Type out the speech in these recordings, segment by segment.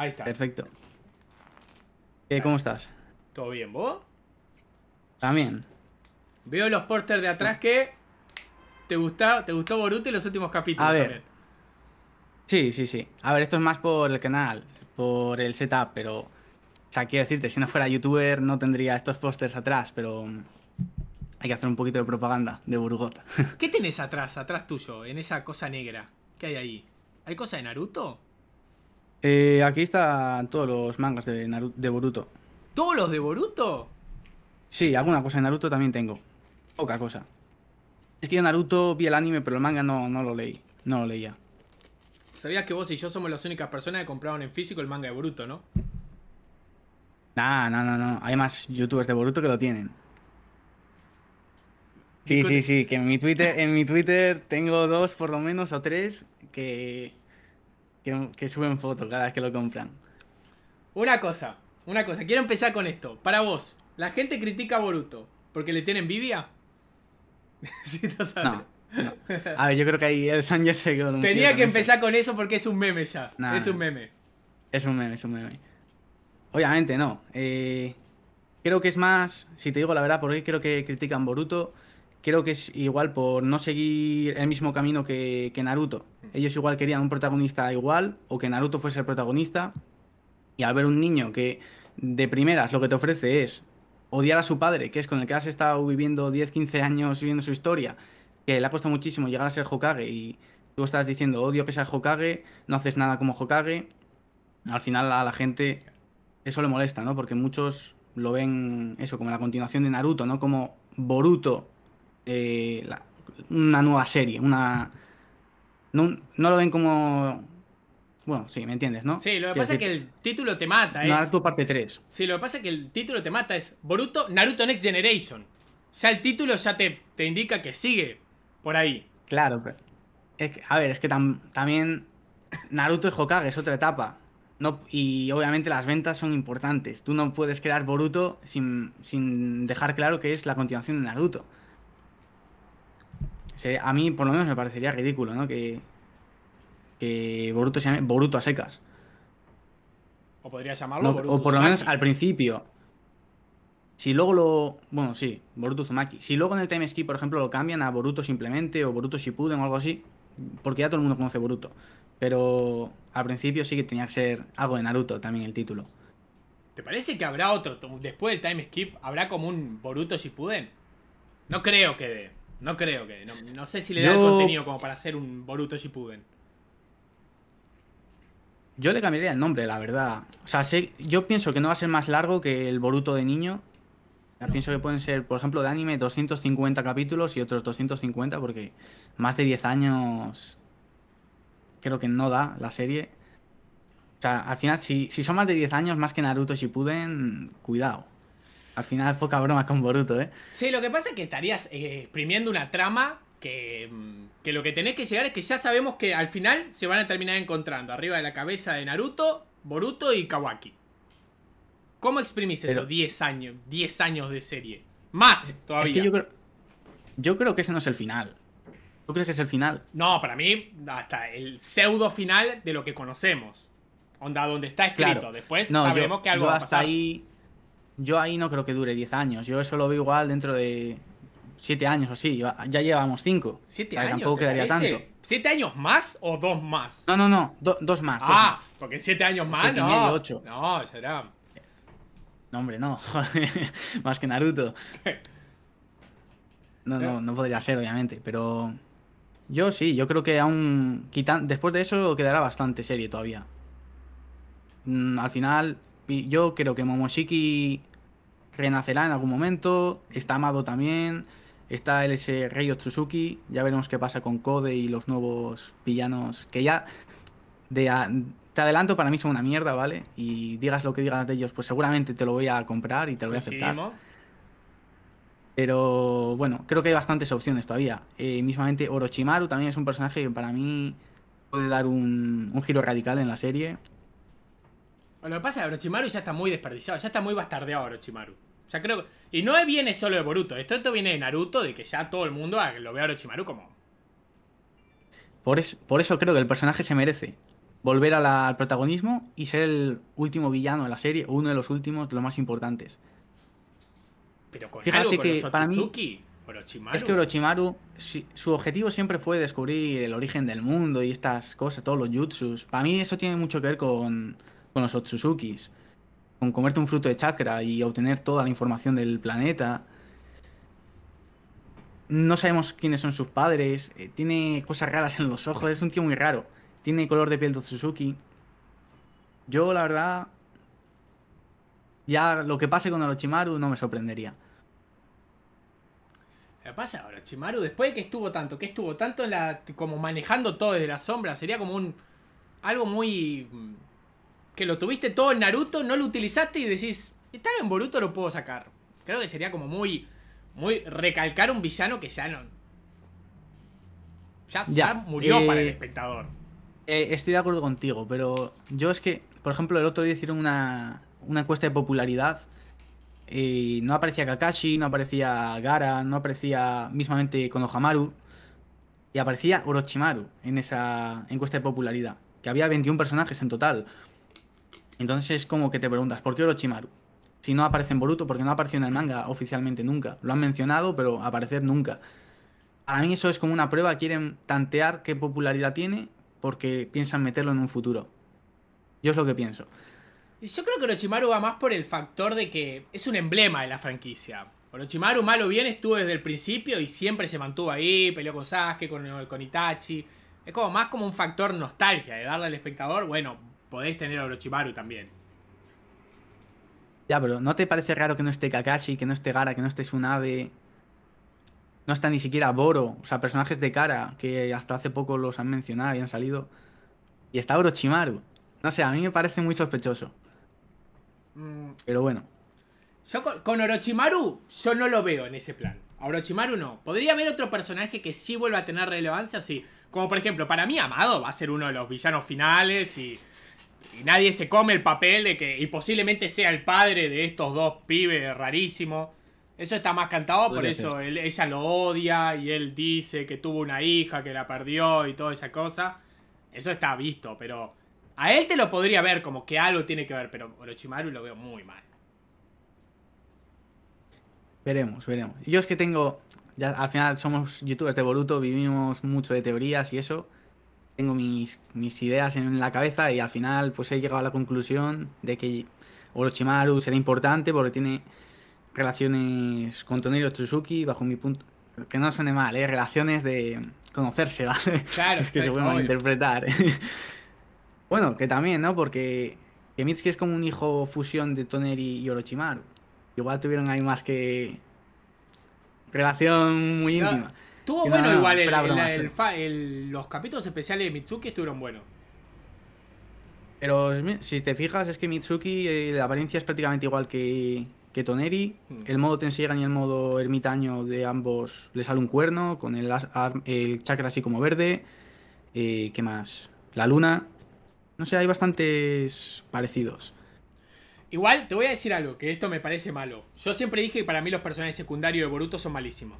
Ahí está. Perfecto. Eh, ¿Cómo estás? ¿Todo bien, vos? También. Veo los pósters de atrás que te gustó, te gustó Boruto y los últimos capítulos A ver. Sí, sí, sí. A ver, esto es más por el canal, por el setup, pero. O sea, quiero decirte, si no fuera youtuber no tendría estos pósters atrás, pero. Mm, hay que hacer un poquito de propaganda de Burgota. ¿Qué tienes atrás, atrás tuyo, en esa cosa negra? que hay ahí? ¿Hay cosa de Naruto? Eh, aquí están todos los mangas de, Naruto, Boruto. ¿Todos los de Boruto? Sí, alguna cosa de Naruto también tengo. Poca cosa. Es que yo Naruto vi el anime, pero el manga no, no lo leí. No lo leía. ¿Sabías que vos y yo somos las únicas personas que compraron en físico el manga de Boruto, no? Nah, no, no, no. Hay más youtubers de Boruto que lo tienen. Sí, sí, sí, que en mi Twitter, en mi Twitter tengo dos por lo menos o tres que que, suben fotos cada vez que lo compran. Una cosa, una cosa, quiero empezar con esto. Para vos, ¿la gente critica a Boruto porque le tiene envidia? No. A ver, yo creo que ahí el San se quedó. Tenía que empezar con eso porque es un meme ya. es un meme. Es un meme, es un meme. Obviamente no. Eh, creo que es más, si te digo la verdad, porque creo que critican Boruto, creo que es igual por no seguir el mismo camino que, Naruto. Mm. Ellos igual querían un protagonista igual o que Naruto fuese el protagonista. Y al ver un niño que de primeras lo que te ofrece es odiar a su padre, que es con el que has estado viviendo 10, 15 años viviendo su historia, que le ha costado muchísimo llegar a ser Hokage y tú estás diciendo odio que seas Hokage, no haces nada como Hokage, al final a la gente eso le molesta, ¿no? Porque muchos lo ven eso como la continuación de Naruto, ¿no? Como Boruto eh, una nueva serie, una... No, no, lo ven como... Bueno, sí, me entiendes, ¿no? Sí, lo que, pasa es que el título te mata. Es... Naruto parte 3. Sí, lo que pasa es que el título te mata es Boruto Naruto Next Generation. Ya el título ya te, te indica que sigue por ahí. Claro, a ver, es que también Naruto es Hokage es otra etapa. No, y obviamente las ventas son importantes. Tú no puedes crear Boruto sin, sin dejar claro que es la continuación de Naruto a mí, por lo menos, me parecería ridículo, ¿no? Que, que Boruto se llame Boruto a secas. O podría llamarlo no, O por lo menos al principio. Si luego lo. Bueno, sí, Boruto Zumaki. Si luego en el time skip, por ejemplo, lo cambian a Boruto simplemente o Boruto Shippuden o algo así, porque ya todo el mundo conoce Boruto. Pero al principio sí que tenía que ser algo de Naruto también el título. ¿Te parece que habrá otro? Después del time skip, ¿habrá como un Boruto Shippuden? No creo que de. No creo que. No, sé si le da el contenido como para hacer un Boruto Shippuden. Yo le cambiaría el nombre, la verdad. O sea, sé, yo pienso que no va a ser más largo que el Boruto de niño. Pienso que pueden ser, por ejemplo, de anime 250 capítulos y otros 250, porque más de 10 años creo que no da la serie. O sea, al final, si, si son más de 10 años, más que Naruto Shippuden, cuidado. Al final, poca broma con Boruto, ¿eh? Sí, lo que pasa es que estarías eh, exprimiendo una trama que, mm, que lo que tenés que llegar es que ya sabemos que al final se van a terminar encontrando arriba de la cabeza de Naruto, Boruto y Kawaki. ¿Cómo exprimís eso? 10 años, 10 años de serie. Más todavía. Es que yo, creo, yo creo que ese no es el final. ¿Tú crees que es el final? No, para mí, hasta el pseudo final de lo que conocemos. Onda, donde está escrito. Después sabremos que algo va a pasar. Ahí, yo ahí no creo que dure 10 años. Yo eso lo veo igual dentro de 7 años o así. Ya llevamos 5. 7 años. Tampoco quedaría tanto. ¿7 años más o 2 más? No, no, no. 2 más. Ah, porque 7 años más, siete no. Y No, será. No, hombre, no. más que Naruto. No, no, no podría ser, obviamente, pero. Yo sí, yo creo que aún. Después de eso quedará bastante serie todavía. Mm, al final, yo creo que Momoshiki renacerá en algún momento, está Amado también, está el ese Rey ya veremos qué pasa con Code y los nuevos villanos, que ya de te adelanto, para mí son una mierda, ¿vale? Y digas lo que digas de ellos, pues seguramente te lo voy a comprar y te lo voy a aceptar. Pero bueno, creo que hay bastantes opciones todavía. Eh, mismamente Orochimaru también es un personaje que para mí puede dar un giro radical en la serie. Lo que pasa es que Orochimaru ya está muy desperdiciado, ya está muy bastardeado Orochimaru. creo Y no viene solo de Boruto, esto, esto viene de Naruto, de que ya todo el mundo lo vea Orochimaru como... Por, eso creo que el personaje se merece volver al protagonismo y ser el último villano de la serie, uno de los últimos, de los más importantes. Pero Fíjate que para mí... Es que Orochimaru, su objetivo siempre fue descubrir el origen del mundo y estas cosas, todos los jutsus. Para mí eso tiene mucho que ver con, con los Otsuzukis, con comerte un fruto de chakra y obtener toda la información del planeta. No sabemos quiénes son sus padres, eh, tiene cosas raras en los ojos, es un tío muy raro. Tiene color de piel de Otsuzuki. Yo, la verdad, ya lo que pase con Orochimaru no me sorprendería. ¿Qué pasa Orochimaru? Después de que estuvo tanto, que estuvo tanto en la, como manejando todo desde la sombra, sería como un algo muy mm, que lo tuviste todo en Naruto, no lo utilizaste y decís, tal en Boruto lo puedo sacar. Creo que sería como muy, muy recalcar un villano que ya no... Ya, ya, murió para el eh, espectador. Eh, estoy de acuerdo contigo, pero yo es que, por ejemplo, el otro día hicieron una, una encuesta de popularidad y no aparecía Kakashi, no aparecía Gara, no aparecía mismamente Konohamaru. Y aparecía Orochimaru en esa encuesta de popularidad, que había 21 personajes en total. Entonces es como que te preguntas, ¿por qué Orochimaru? Si no aparece en Boruto, porque no apareció en el manga oficialmente nunca. Lo han mencionado, pero aparecer nunca. Para mí eso es como una prueba, quieren tantear qué popularidad tiene porque piensan meterlo en un futuro. Yo es lo que pienso. Yo creo que Orochimaru va más por el factor de que es un emblema de la franquicia. Orochimaru, malo o bien, estuvo desde el principio y siempre se mantuvo ahí, peleó con Sasuke, con, con Itachi. Es como más como un factor nostalgia de darle al espectador, bueno, Podéis tener a Orochimaru también. Ya, pero ¿no te parece raro que no esté Kakashi, que no esté Gara, que no esté Tsunade? No está ni siquiera Boro. O sea, personajes de cara que hasta hace poco los han mencionado y han salido. Y está Orochimaru. No sé, a mí me parece muy sospechoso. Mm. Pero bueno. Yo con, Orochimaru, yo no lo veo en ese plan. A Orochimaru no. Podría haber otro personaje que sí vuelva a tener relevancia, sí. Como por ejemplo, para mí Amado va a ser uno de los villanos finales y y nadie se come el papel de que. Y posiblemente sea el padre de estos dos pibes rarísimos. Eso está más cantado, por eso ella lo odia y él dice que tuvo una hija que la perdió y toda esa cosa. Eso está visto, pero. A él te lo podría ver como que algo tiene que ver, pero Orochimaru lo veo muy mal. Veremos, veremos. Yo es que tengo. al final somos youtubers de Boruto, vivimos mucho de teorías y eso tengo mis, ideas en la cabeza y al final pues he llegado a la conclusión de que Orochimaru será importante porque tiene relaciones con y Tsuzuki bajo mi punto... Que no suene mal, ¿eh? Relaciones de conocerse, ¿vale? Claro. es que se puede interpretar. bueno, que también, ¿no? Porque que es como un hijo fusión de Toner y Orochimaru. Igual tuvieron ahí más que relación muy íntima. Estuvo bueno igual los capítulos especiales de Mitsuki estuvieron buenos. Pero si te fijas, es que Mitsuki, eh, la apariencia es prácticamente igual que, que Toneri. Hmm. El modo Tensigan y el modo ermitaño de ambos le sale un cuerno, con el, chakra así como verde. Eh, ¿Qué más? La luna. No sé, hay bastantes parecidos. Igual te voy a decir algo, que esto me parece malo. Yo siempre dije que para mí los personajes secundarios de Boruto son malísimos.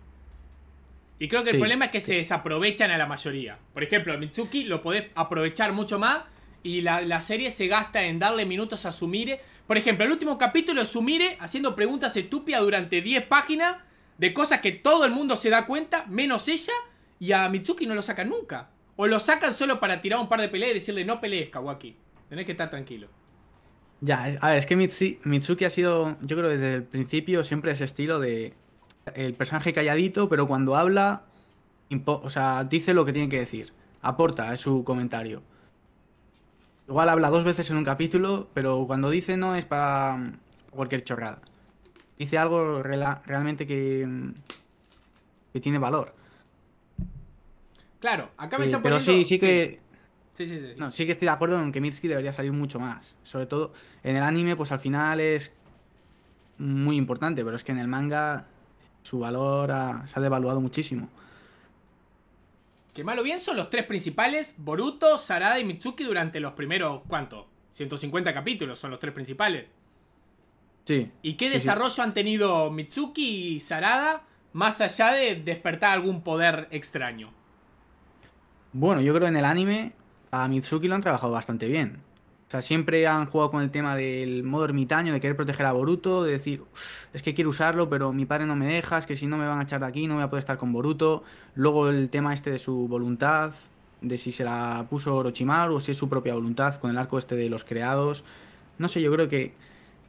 Y creo que el problema es que se desaprovechan a la mayoría. Por ejemplo, Mitsuki lo podés aprovechar mucho más y la, la, serie se gasta en darle minutos a Sumire. Por ejemplo, el último capítulo es Sumire haciendo preguntas estúpidas durante 10 páginas de cosas que todo el mundo se da cuenta, menos ella, y a Mitsuki no lo sacan nunca. O lo sacan solo para tirar un par de peleas y decirle no pelees, Kawaki. Tenés que estar tranquilo. Ya, a ver, es que Mitsuki ha sido, yo creo desde el principio, siempre ese estilo de el personaje calladito, pero cuando habla, o sea, dice lo que tiene que decir, aporta su comentario. Igual habla dos veces en un capítulo, pero cuando dice no es para cualquier chorrada. Dice algo realmente que, que tiene valor. Claro, acá me eh, está poniendo... Pero sí, sí que... Sí. Sí, sí, no, sí que estoy de acuerdo en que Mitsuki debería salir mucho más. Sobre todo en el anime, pues al final es muy importante, pero es que en el manga su valor se ha devaluado muchísimo. Qué malo bien son los tres principales, Boruto, Sarada y Mitsuki durante los primeros, ¿cuánto? 150 capítulos son los tres principales. Sí. ¿Y qué desarrollo han tenido Mitsuki y Sarada más allá de despertar algún poder extraño? Bueno, yo creo que en el anime a Mitsuki lo han trabajado bastante bien. O sea, siempre han jugado con el tema del modo ermitaño, de querer proteger a Boruto, de decir, es que quiero usarlo, pero mi padre no me deja, es que si no me van a echar de aquí, no voy a poder estar con Boruto. Luego el tema este de su voluntad, de si se la puso Orochimaru o si es su propia voluntad con el arco este de los creados. No sé, yo creo que,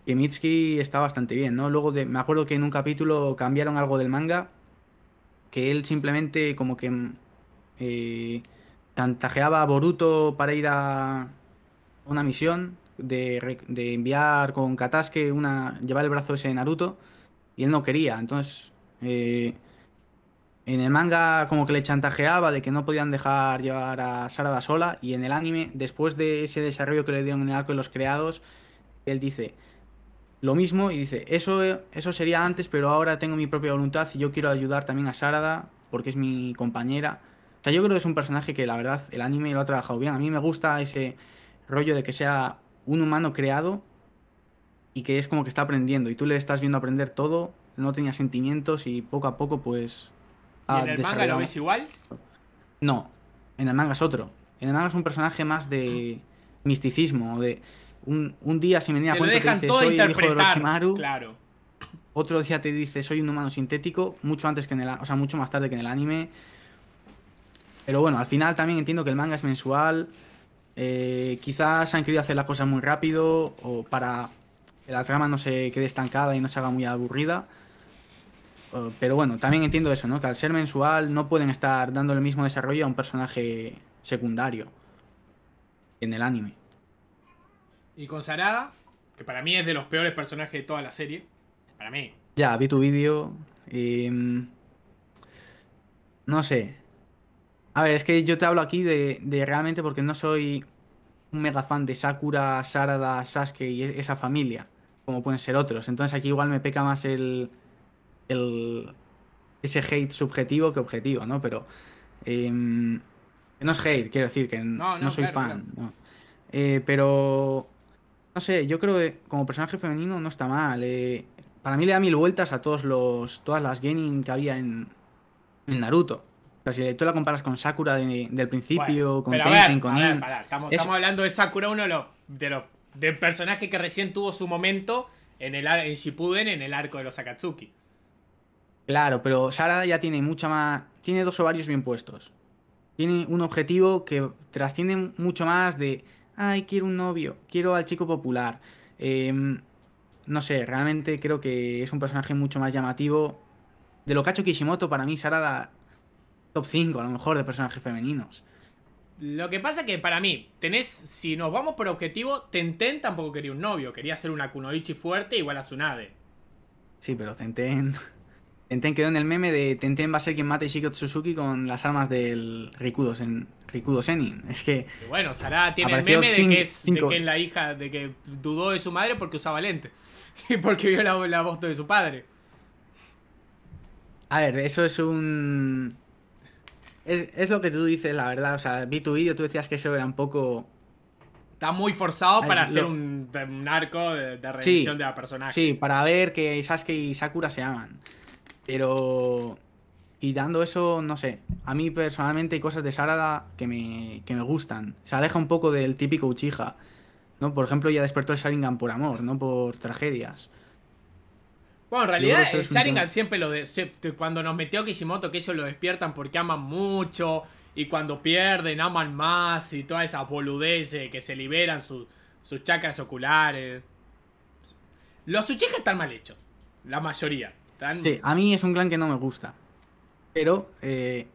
que Mitsuki está bastante bien, ¿no? Luego de, me acuerdo que en un capítulo cambiaron algo del manga, que él simplemente como que eh, tantajeaba a Boruto para ir a una misión de, enviar con Katasuke una. llevar el brazo ese de Naruto. Y él no quería. Entonces. Eh, en el manga como que le chantajeaba de que no podían dejar llevar a Sarada sola y en el anime, después de ese desarrollo que le dieron en el arco de los creados, él dice lo mismo y dice, eso, eso sería antes, pero ahora tengo mi propia voluntad y yo quiero ayudar también a Sarada porque es mi compañera. O sea, yo creo que es un personaje que la verdad el anime lo ha trabajado bien. A mí me gusta ese, rollo de que sea un humano creado y que es como que está aprendiendo y tú le estás viendo aprender todo, no tenía sentimientos y poco a poco pues... en el manga lo igual? No, en el manga es otro. En el manga es un personaje más de ah. misticismo, de un, un día si me venía a cuenta soy el hijo de Claro. Otro día te dice soy un humano sintético, mucho antes que en el, o sea, mucho más tarde que en el anime. Pero bueno, al final también entiendo que el manga es mensual, eh, quizás han querido hacer las cosas muy rápido o para que la trama no se quede estancada y no se haga muy aburrida. Eh, pero bueno, también entiendo eso, ¿no? Que al ser mensual no pueden estar dando el mismo desarrollo a un personaje secundario en el anime. Y con Sarada, que para mí es de los peores personajes de toda la serie. Para mí. Ya, vi tu vídeo. Em, no sé. A ver, es que yo te hablo aquí de realmente porque no soy un mega fan de Sakura, Sarada, Sasuke y e-, esa familia, como pueden ser otros. Entonces aquí igual me peca más el, el ese hate subjetivo que objetivo, ¿no? Pero em, no es hate, quiero decir que no, soy fan. Eh, pero no sé, yo creo que como personaje femenino no está mal. Eh, para mí le da mil vueltas a todos los todas las genin que había en Naruto si tú la comparas con Sakura del principio, con Tenten, con a estamos, hablando de Sakura, uno de los, de personaje que recién tuvo su momento en el en Shippuden, en el arco de los Akatsuki. Claro, pero Sarada ya tiene mucha más. Tiene dos ovarios bien puestos. Tiene un objetivo que trasciende mucho más de. Ay, quiero un novio, quiero al chico popular. Em, no sé, realmente creo que es un personaje mucho más llamativo. De lo que ha hecho Kishimoto, para mí Sarada top 5 a lo mejor de personajes femeninos. Lo que pasa que para mí, tenés, si nos vamos por objetivo, Tenten tampoco quería un novio, quería ser una Kunoichi fuerte igual a Tsunade. Sí, pero Tenten... Tenten quedó en el meme de Tenten va a ser quien mate a Shiko con las armas del Rikudo, Sen, Rikudo Senin. Es que... bueno, Sara tiene el meme de que, es, la hija, de que dudó de su madre porque usaba lente. Y porque vio la voz de su padre. A ver, eso es un es, lo que tú dices, la verdad. O sea, vi tu vídeo, tú decías que eso era un poco. Está muy forzado para hacer un, arco de, de de la personaje. Sí, para ver que Sasuke y Sakura se aman. Pero. Quitando eso, no sé. A mí personalmente hay cosas de Sarada que me, que me gustan. Se aleja un poco del típico Uchiha. ¿no? Por ejemplo, ya despertó el Sharingan por amor, no por tragedias. Bueno, en realidad el eh, siempre lo de cuando nos metió Kishimoto que ellos lo despiertan porque aman mucho y cuando pierden aman más y todas esas boludeces que se liberan sus chakras oculares. Los Uchiha están mal hechos, la mayoría. Sí, a mí es un clan que no me gusta. Pero eh,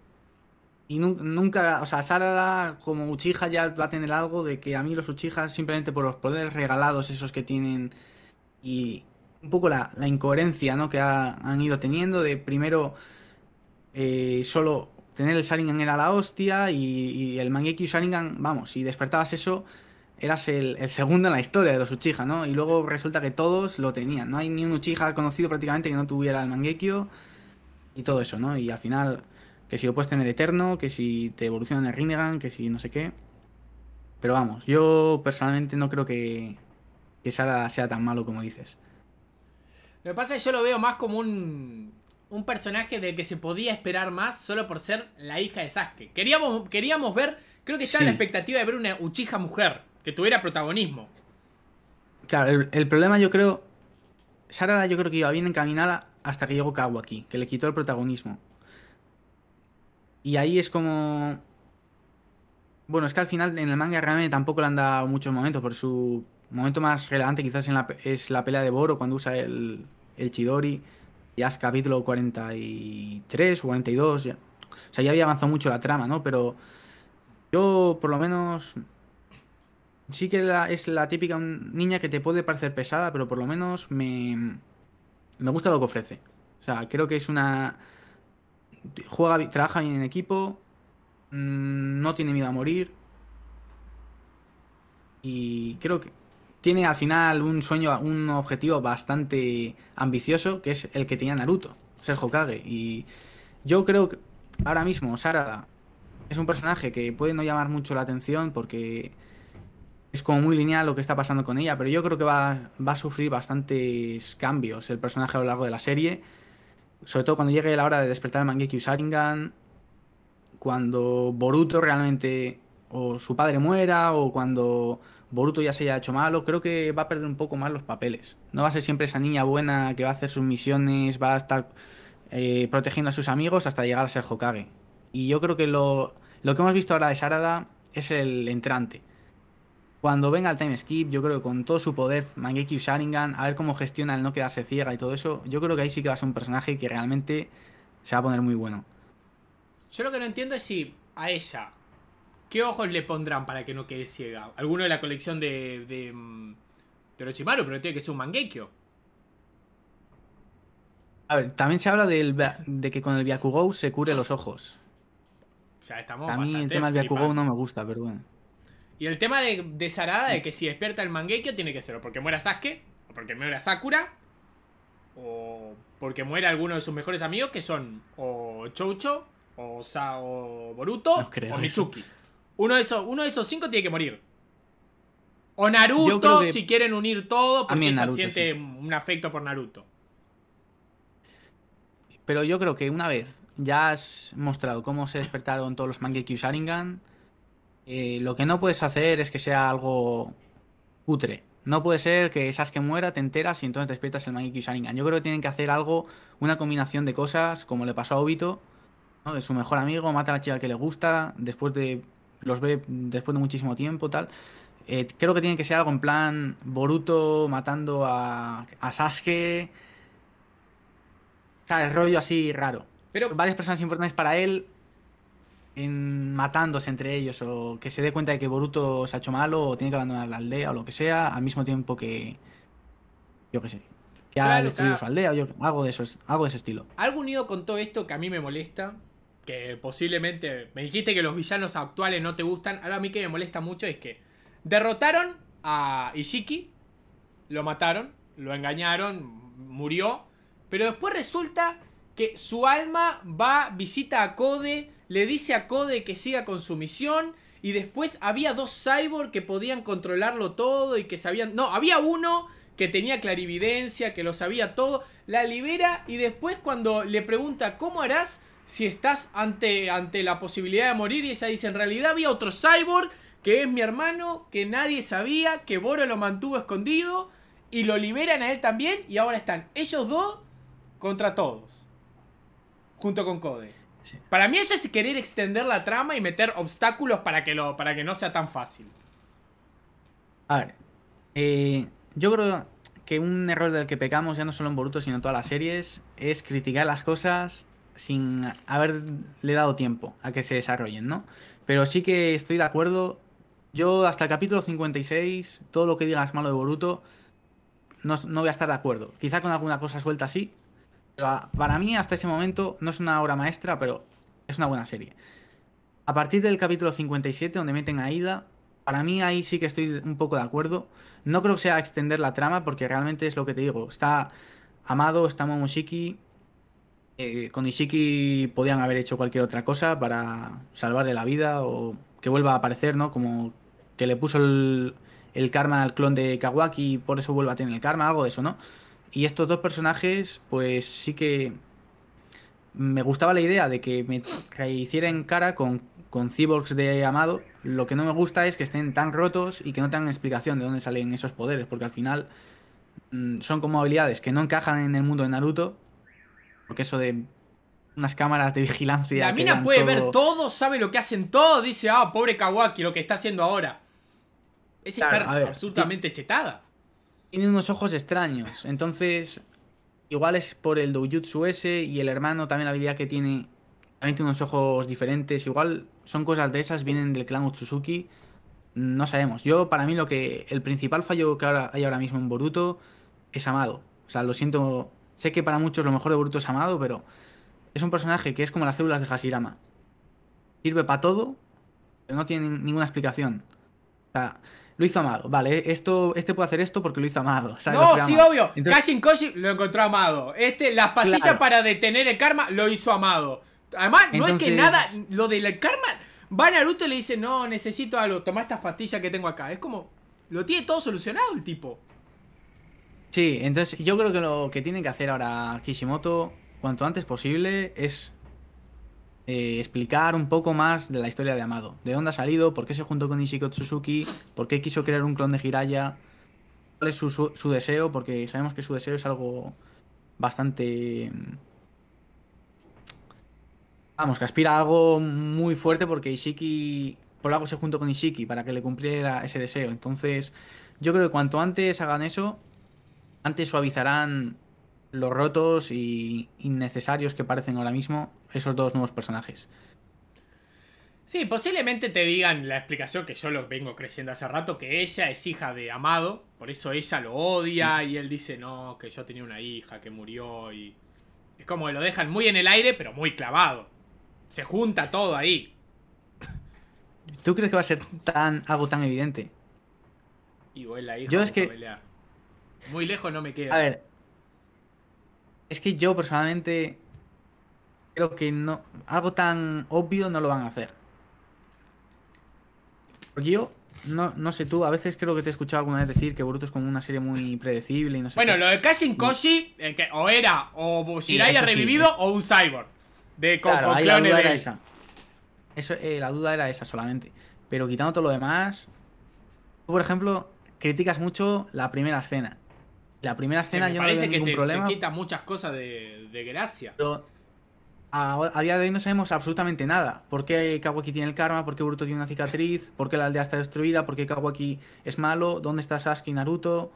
y nunca, o sea, Sarada como Uchiha ya va a tener algo de que a mí los Uchiha simplemente por los poderes regalados esos que tienen y un poco la, incoherencia ¿no? que han ido teniendo de primero eh, solo tener el Sharingan era la hostia y, el Mangekyo Sharingan, vamos, si despertabas eso, eras el, segundo en la historia de los Uchiha, ¿no? Y luego resulta que todos lo tenían, no hay ni un Uchiha conocido prácticamente que no tuviera el Mangekyo y todo eso, ¿no? Y al final, que si lo puedes tener eterno, que si te en el Rinnegan, que si no sé qué. Pero vamos, yo personalmente no creo que, que Sara sea tan malo como dices. Lo que pasa es que yo lo veo más como un, un personaje del que se podía esperar más solo por ser la hija de Sasuke. Queríamos, queríamos ver, creo que estaba la expectativa de ver una Uchiha mujer que tuviera protagonismo. Claro, el, problema yo creo. Sarada yo creo que iba bien encaminada hasta que llegó aquí que le quitó el protagonismo. Y ahí es como. Bueno, es que al final en el manga realmente tampoco le han dado muchos momentos, por su momento más relevante quizás es la pelea de Boro cuando usa el, el Chidori, ya es capítulo 43, 42, ya. O sea, ya había avanzado mucho la trama, ¿no? Pero yo, por lo menos, sí que es la típica niña que te puede parecer pesada, pero por lo menos me, me gusta lo que ofrece. O sea, creo que es una... Juega, trabaja bien en equipo, mm, no tiene miedo a morir. Y creo que tiene al final un sueño, un objetivo bastante ambicioso, que es el que tenía Naruto, ser Hokage. Y yo creo que ahora mismo Sarada es un personaje que puede no llamar mucho la atención porque es como muy lineal lo que está pasando con ella, pero yo creo que va, a sufrir bastantes cambios el personaje a lo largo de la serie. Sobre todo cuando llegue la hora de despertar el Usaringan. Sharingan, cuando Boruto realmente o su padre muera o cuando Boruto ya se haya hecho malo, creo que va a perder un poco más los papeles. No va a ser siempre esa niña buena que va a hacer sus misiones, va a estar eh, protegiendo a sus amigos hasta llegar a ser Hokage. Y yo creo que lo, que hemos visto ahora de Sarada es el entrante. Cuando venga el time skip, yo creo que con todo su poder, y Sharingan, a ver cómo gestiona el no quedarse ciega y todo eso, yo creo que ahí sí que va a ser un personaje que realmente se va a poner muy bueno. Yo lo que no entiendo es si a esa ¿Qué ojos le pondrán para que no quede ciega? Alguno de la colección de. de. Mm, Orochimaru, pero tiene que ser un Mangekyo. A ver, también se habla de que con el Byakugou se cure los ojos. O sea, estamos A mí el tema del Byakugou no me gusta, pero bueno. Y el tema de, Sarada, de que si despierta el Mangekyo, tiene que ser o porque muera Sasuke, o porque muera Sakura, o porque muera alguno de sus mejores amigos, que son o Choucho, o, Sao Boruto, o Mitsuki. Uno de esos, uno de esos cinco tiene que morir. O Naruto, si quieren unir todo, porque se siente un afecto por Naruto. Pero yo creo que una vez ya has mostrado cómo se despertaron todos los Mangekyu Sharingan, eh, lo que no puedes hacer es que sea algo cutre. No puede ser que esas que muera, te enteras y entonces despiertas el Mangekyu Sharingan. Yo creo que tienen que hacer algo, una combinación de cosas, como le pasó a Obito, ¿no? su mejor amigo mata a la chica que le gusta, después de los ve después de muchísimo tiempo, tal. Eh, creo que tiene que ser algo en plan Boruto matando a, a Sasuke. el Rollo así raro. Pero... Varias personas importantes para él en matándose entre ellos o que se dé cuenta de que Boruto se ha hecho malo o tiene que abandonar la aldea o lo que sea al mismo tiempo que... Yo qué sé. Que ha destruido su aldea algo, de eso algo de ese estilo. Algo unido con todo esto que a mí me molesta que posiblemente me dijiste que los villanos actuales no te gustan. Ahora a mí que me molesta mucho es que derrotaron a Ishiki, lo mataron, lo engañaron, murió, pero después resulta que su alma va, visita a Code, le dice a Code que siga con su misión. Y después había dos cyborg que podían controlarlo todo y que sabían... No, había uno que tenía clarividencia, que lo sabía todo. La libera y después cuando le pregunta, ¿cómo harás? si estás ante, ante la posibilidad de morir y ella dice, en realidad había otro cyborg que es mi hermano, que nadie sabía, que Boro lo mantuvo escondido y lo liberan a él también y ahora están ellos dos contra todos, junto con Code. Para mí eso es querer extender la trama y meter obstáculos para que, lo, para que no sea tan fácil. A ver, eh, yo creo que un error del que pecamos, ya no solo en Boruto, sino en todas las series, es criticar las cosas sin haberle dado tiempo a que se desarrollen, ¿no? Pero sí que estoy de acuerdo. Yo hasta el capítulo 56, todo lo que digas malo de Boruto, no, voy a estar de acuerdo. Quizá con alguna cosa suelta sí, pero para mí hasta ese momento no es una obra maestra, pero es una buena serie. A partir del capítulo 57, donde meten a Ida, para mí ahí sí que estoy un poco de acuerdo. No creo que sea extender la trama, porque realmente es lo que te digo. Está Amado, está Momoshiki, eh, con Ishiki podían haber hecho cualquier otra cosa para salvarle la vida o que vuelva a aparecer, ¿no? Como que le puso el, karma al clon de Kawaki y por eso vuelva a tener el karma, algo de eso, ¿no? Y estos dos personajes, pues sí que me gustaba la idea de que me hicieran cara con, cyborgs de Amado. Lo que no me gusta es que estén tan rotos y que no tengan explicación de dónde salen esos poderes, porque al final mm, son como habilidades que no encajan en el mundo de Naruto porque eso de unas cámaras de vigilancia. La mina puede ver todo, sabe lo que hacen todos, dice, ah, pobre Kawaki, lo que está haciendo ahora. Es estar absolutamente chetada. Tiene unos ojos extraños. Entonces, igual es por el doujutsu ese y el hermano también la habilidad que tiene. También tiene unos ojos diferentes. Igual son cosas de esas, vienen del clan Utsuzuki. No sabemos. Yo, para mí, lo que. El principal fallo que hay ahora mismo en Boruto es Amado. O sea, lo siento Sé que para muchos lo mejor de Boruto es Amado, pero es un personaje que es como las células de Hashirama. Sirve para todo, pero no tiene ninguna explicación. O sea, lo hizo Amado. Vale, esto, este puede hacer esto porque lo hizo Amado. No, sí, obvio. Koshi lo encontró Amado. Este, las pastillas para detener el karma lo hizo Amado. Además, no es que nada. Lo del karma. Va Naruto y le dice: No, necesito algo. Toma estas pastillas que tengo acá. Es como. Lo tiene todo solucionado el tipo. Sí, entonces yo creo que lo que tienen que hacer ahora Kishimoto, cuanto antes posible, es eh, explicar un poco más de la historia de Amado. De dónde ha salido, por qué se juntó con Ishiko Tsuzuki, por qué quiso crear un clon de Hiraya, cuál es su, su, su deseo, porque sabemos que su deseo es algo bastante... Vamos, que aspira a algo muy fuerte porque Ishiki... Por algo se juntó con Ishiki, para que le cumpliera ese deseo. Entonces, yo creo que cuanto antes hagan eso, antes suavizarán los rotos y innecesarios que parecen ahora mismo esos dos nuevos personajes. Sí, posiblemente te digan la explicación que yo lo vengo creyendo hace rato, que ella es hija de Amado, por eso ella lo odia y él dice, no, que yo tenía una hija que murió y... Es como que lo dejan muy en el aire, pero muy clavado. Se junta todo ahí. ¿Tú crees que va a ser tan, algo tan evidente? Y yo es que... Muy lejos no me queda. A ver. Es que yo personalmente creo que no algo tan obvio no lo van a hacer. Porque yo no, sé tú, a veces creo que te he escuchado alguna vez decir que Boruto es como una serie muy predecible y no sé. Bueno, lo de Kashin Koshi, eh, o era o si la revivido o un cyborg de con, la duda era esa. Eso, eh, la duda era esa solamente. Pero quitando todo lo demás, tú por ejemplo criticas mucho la primera escena. La primera escena ya yo no veo ningún problema. Te quita muchas cosas de, gracia. Pero a, día de hoy no sabemos absolutamente nada. ¿Por qué Kawaki tiene el karma? ¿Por qué Bruto tiene una cicatriz? ¿Por qué la aldea está destruida? ¿Por qué Kawaki es malo? ¿Dónde está Sasuke y Naruto?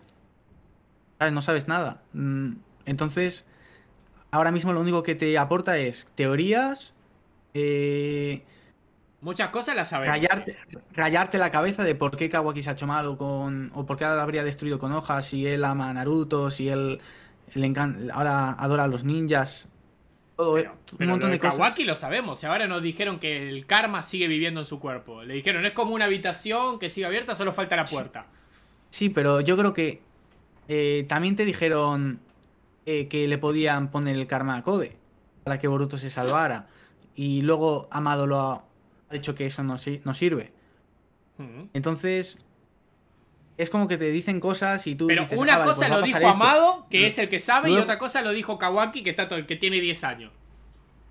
no sabes nada. Mm, entonces, ahora mismo lo único que te aporta es teorías, eh, Muchas cosas las sabemos. Rayarte, la cabeza de por qué Kawaki se ha hecho malo con, o por qué habría destruido con hojas si él ama a Naruto, si él, ahora adora a los ninjas. Todo, un montón de, cosas. Kawaki lo sabemos. Y ahora nos dijeron que el karma sigue viviendo en su cuerpo. Le dijeron, es como una habitación que sigue abierta, solo falta la puerta. Sí, pero yo creo que eh, también te dijeron eh, que le podían poner el karma a Code para que Boruto se salvara. Y luego Amado lo ha ha dicho que eso no, no sirve. Entonces, es como que te dicen cosas y tú. Pero una ah, cosa pues lo dijo Amado, que es el que sabe, y otra cosa lo dijo Kawaki, que, está que tiene 10 años.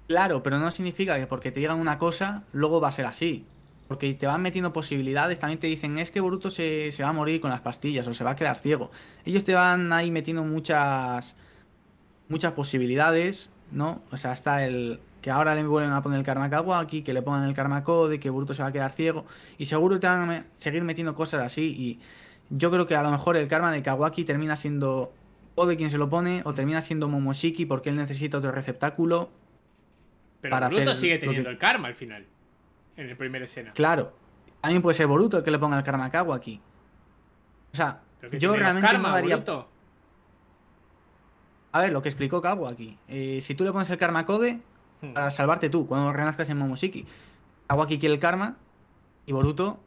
Claro, pero no significa que porque te digan una cosa, luego va a ser así. Porque te van metiendo posibilidades, también te dicen, es que Bruto se, se va a morir con las pastillas o se va a quedar ciego. Ellos te van ahí metiendo muchas, muchas posibilidades, ¿no? O sea, hasta el, que ahora le vuelven a poner el karma Kawaki, que le pongan el karma Code, que Bruto se va a quedar ciego. Y seguro te van a seguir metiendo cosas así. Y yo creo que a lo mejor el karma de Kawaki termina siendo o de quien se lo pone, o termina siendo Momoshiki porque él necesita otro receptáculo. Pero para sigue teniendo el karma al final, en el primer escena. Claro. También puede ser Boruto el que le ponga el karma Kawaki. O sea, yo realmente A ver, lo que explicó Kawaki. Eh, si tú le pones el karma code, para salvarte tú cuando renazcas en Momoshiki. Kawaki quiere el karma y Boruto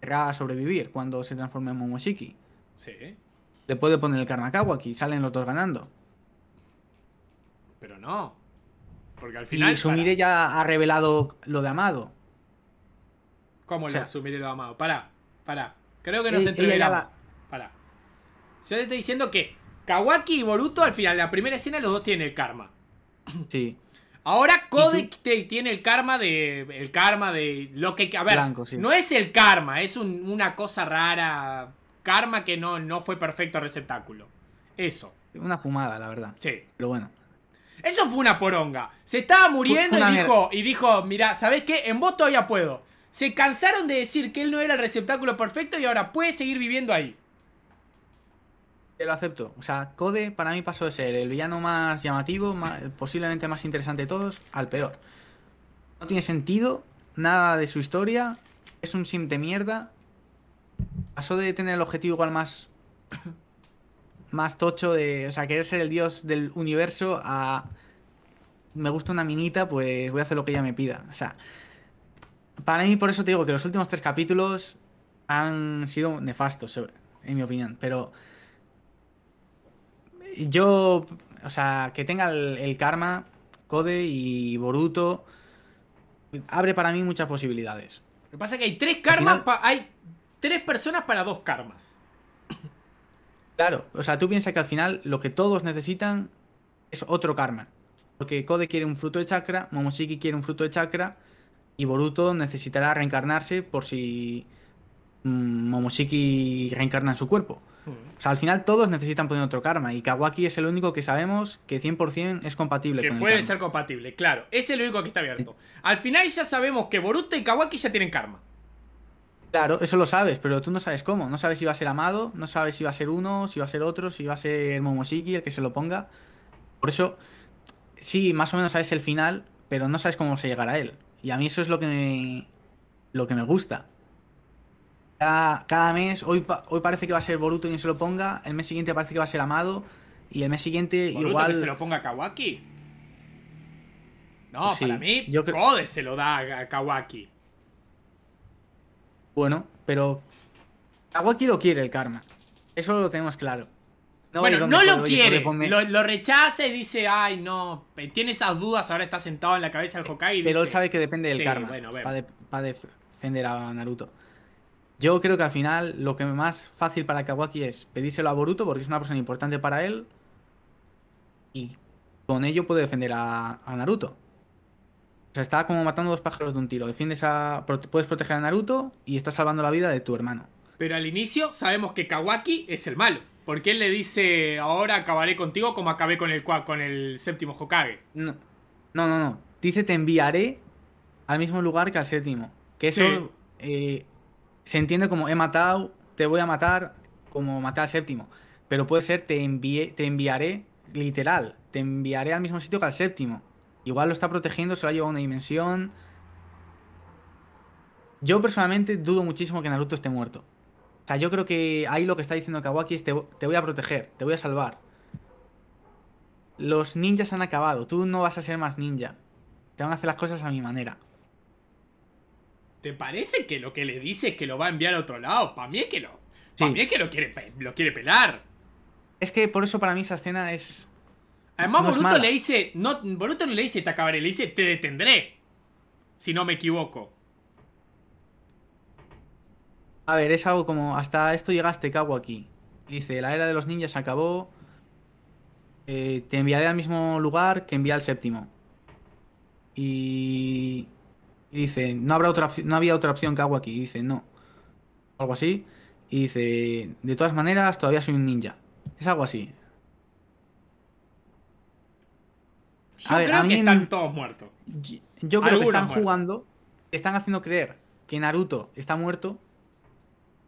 querrá sobrevivir cuando se transforme en Momoshiki. Sí. Le puede poner el karma a Kawaki, salen los dos ganando. Pero no. Porque al final. Y Sumire ya ha revelado lo de Amado. ¿Cómo le ha lo Sumire lo de Amado? Para, para. Creo que no se La... Para. Yo te estoy diciendo que Kawaki y Boruto al final, la primera escena, los dos tienen el karma. Sí. Ahora Kodak tiene el karma de. El karma de. Lo que. A ver, no es el karma, es una cosa rara. Karma que no, no fue perfecto receptáculo. Eso. Una fumada, la verdad. Sí. Lo bueno. Eso fue una poronga. Se estaba muriendo y dijo, y dijo, mira, ¿sabes qué? En vos todavía puedo. Se cansaron de decir que él no era el receptáculo perfecto y ahora puede seguir viviendo ahí. Te lo acepto. O sea, Code para mí pasó de ser el villano más llamativo, posiblemente más interesante de todos, al peor. No tiene sentido, nada de su historia, es un sim de mierda. Pasó de tener el objetivo igual más. más tocho de. O sea, querer ser el dios del universo a. Me gusta una minita, pues voy a hacer lo que ella me pida. O sea. Para mí, por eso te digo que los últimos tres capítulos han sido nefastos, en mi opinión. Pero yo, o sea, que tenga el, karma, Code y Boruto, abre para mí muchas posibilidades. Lo que pasa es que hay tres karmas, hay tres personas para dos karmas. Claro, o sea, tú piensas que al final lo que todos necesitan es otro karma. Porque Code quiere un fruto de chakra, Momoshiki quiere un fruto de chakra y Boruto necesitará reencarnarse por si mm, Momoshiki reencarna en su cuerpo. O sea, al final todos necesitan poner otro karma y Kawaki es el único que sabemos que 100% es compatible que puede ser compatible, claro. Es el único que está abierto. Al final ya sabemos que Boruto y Kawaki ya tienen karma. Claro, eso lo sabes, pero tú no sabes cómo. No sabes si va a ser Amado, no sabes si va a ser uno, si va a ser otro, si va a ser Momoshiki, el que se lo ponga. Por eso, sí, más o menos sabes el final, pero no sabes cómo se llegará a él. Y a mí eso es lo que me, lo que me gusta. Cada, mes, hoy, hoy parece que va a ser Boruto quien se lo ponga, el mes siguiente parece que va a ser Amado, y el mes siguiente igual. que se lo ponga Kawaki. No, para mí, yo se lo da a Kawaki. Bueno, pero. Kawaki lo quiere el karma. Eso lo tenemos claro. bueno, no lo quiere, lo, rechaza y dice, ay, no, tiene esas dudas, ahora está sentado en la cabeza del Hokage Pero él sabe que depende del karma. Para defender a Naruto. Yo creo que al final lo que más fácil para Kawaki es pedírselo a Boruto porque es una persona importante para él y con ello puede defender a, Naruto. O sea, está como matando dos pájaros de un tiro. Defiendes a, puedes proteger a Naruto y está salvando la vida de tu hermano. Pero al inicio sabemos que Kawaki es el malo. Porque él le dice, ahora acabaré contigo como acabé con el, séptimo Hokage. No, no, no, Dice, te enviaré al mismo lugar que al séptimo. Que eso eh, se entiende como he matado, te voy a matar, como maté al séptimo. Pero puede ser te, envié, te enviaré, literal, te enviaré al mismo sitio que al séptimo. Igual lo está protegiendo, se lo ha llevado una dimensión. Yo personalmente dudo muchísimo que Naruto esté muerto. O sea, yo creo que ahí lo que está diciendo Kawaki es te voy a proteger, te voy a salvar. Los ninjas han acabado, tú no vas a ser más ninja. Te van a hacer las cosas a mi manera. ¿te parece que lo que le dice es que lo va a enviar a otro lado? Para mí es que lo, mí es que lo quiere, lo quiere pelar. Es que por eso para mí esa escena es. Además, le dice. No, Boruto no le dice te acabaré, le dice te detendré. Si no me equivoco. A ver, es algo como. Hasta esto llegaste, cago aquí. Dice, la era de los ninjas acabó. Eh, te enviaré al mismo lugar que envía al séptimo. Y. Y dice, no, habrá otra no había otra opción que hago aquí. dice, no. Algo así. Y dice, de todas maneras, todavía soy un ninja. Es algo así. Yo a que están todos muertos. Yo, creo que están jugando, están haciendo creer que Naruto está muerto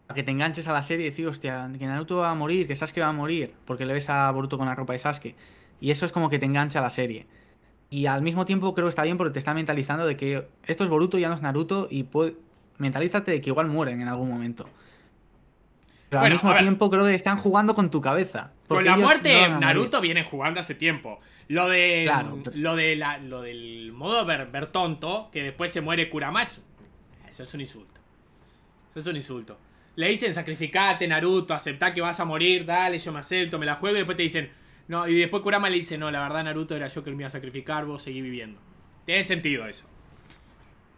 para que te enganches a la serie y decir, hostia, que Naruto va a morir, que Sasuke va a morir, porque le ves a Boruto con la ropa de Sasuke. Y eso es como que te engancha a la serie. Y al mismo tiempo creo que está bien porque te está mentalizando de que esto es Boruto, ya no es Naruto, y mentalízate de que igual mueren en algún momento. Pero al mismo tiempo creo que están jugando con tu cabeza. Con la muerte Naruto vienen jugando hace tiempo. Lo de mm, lo de lo del modo ver, ver, tonto que después se muere Kuramasu. Eso es un insulto. Eso es un insulto. Le dicen sacrificate Naruto, aceptá que vas a morir, dale, yo me acepto, me la juego y después te dicen, no, y después Kurama le dice, no, la verdad Naruto era yo que me iba a sacrificar, vos seguí viviendo. Tiene sentido eso.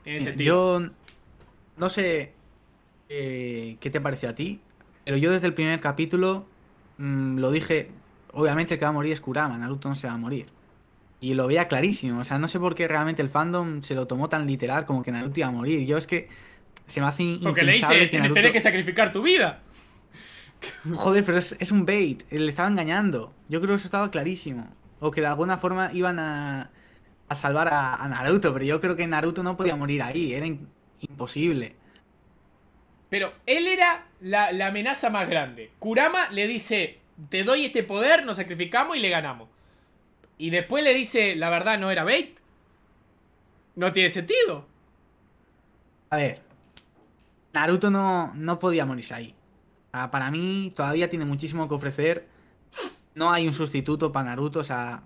Tiene sentido. Yo no sé eh, qué te pareció a ti, pero yo desde el primer capítulo mm, lo dije, obviamente el que va a morir es Kurama, Naruto no se va a morir. Y lo veía clarísimo, o sea, no sé por qué realmente el fandom se lo tomó tan literal como que Naruto iba a morir. Yo es que se me hace Porque le dice, que que sacrificar tu vida. Joder, pero es, un bait. Eh, le estaba engañando. Yo creo que eso estaba clarísimo. O que de alguna forma iban a, salvar a, Naruto. Pero yo creo que Naruto no podía morir ahí. Era imposible. Pero él era la, amenaza más grande. Kurama le dice, te doy este poder, nos sacrificamos y le ganamos. Y después le dice, la verdad no era bait. No tiene sentido. A ver. Naruto no, no podía morirse ahí para mí todavía tiene muchísimo que ofrecer. No hay un sustituto para Naruto, o sea,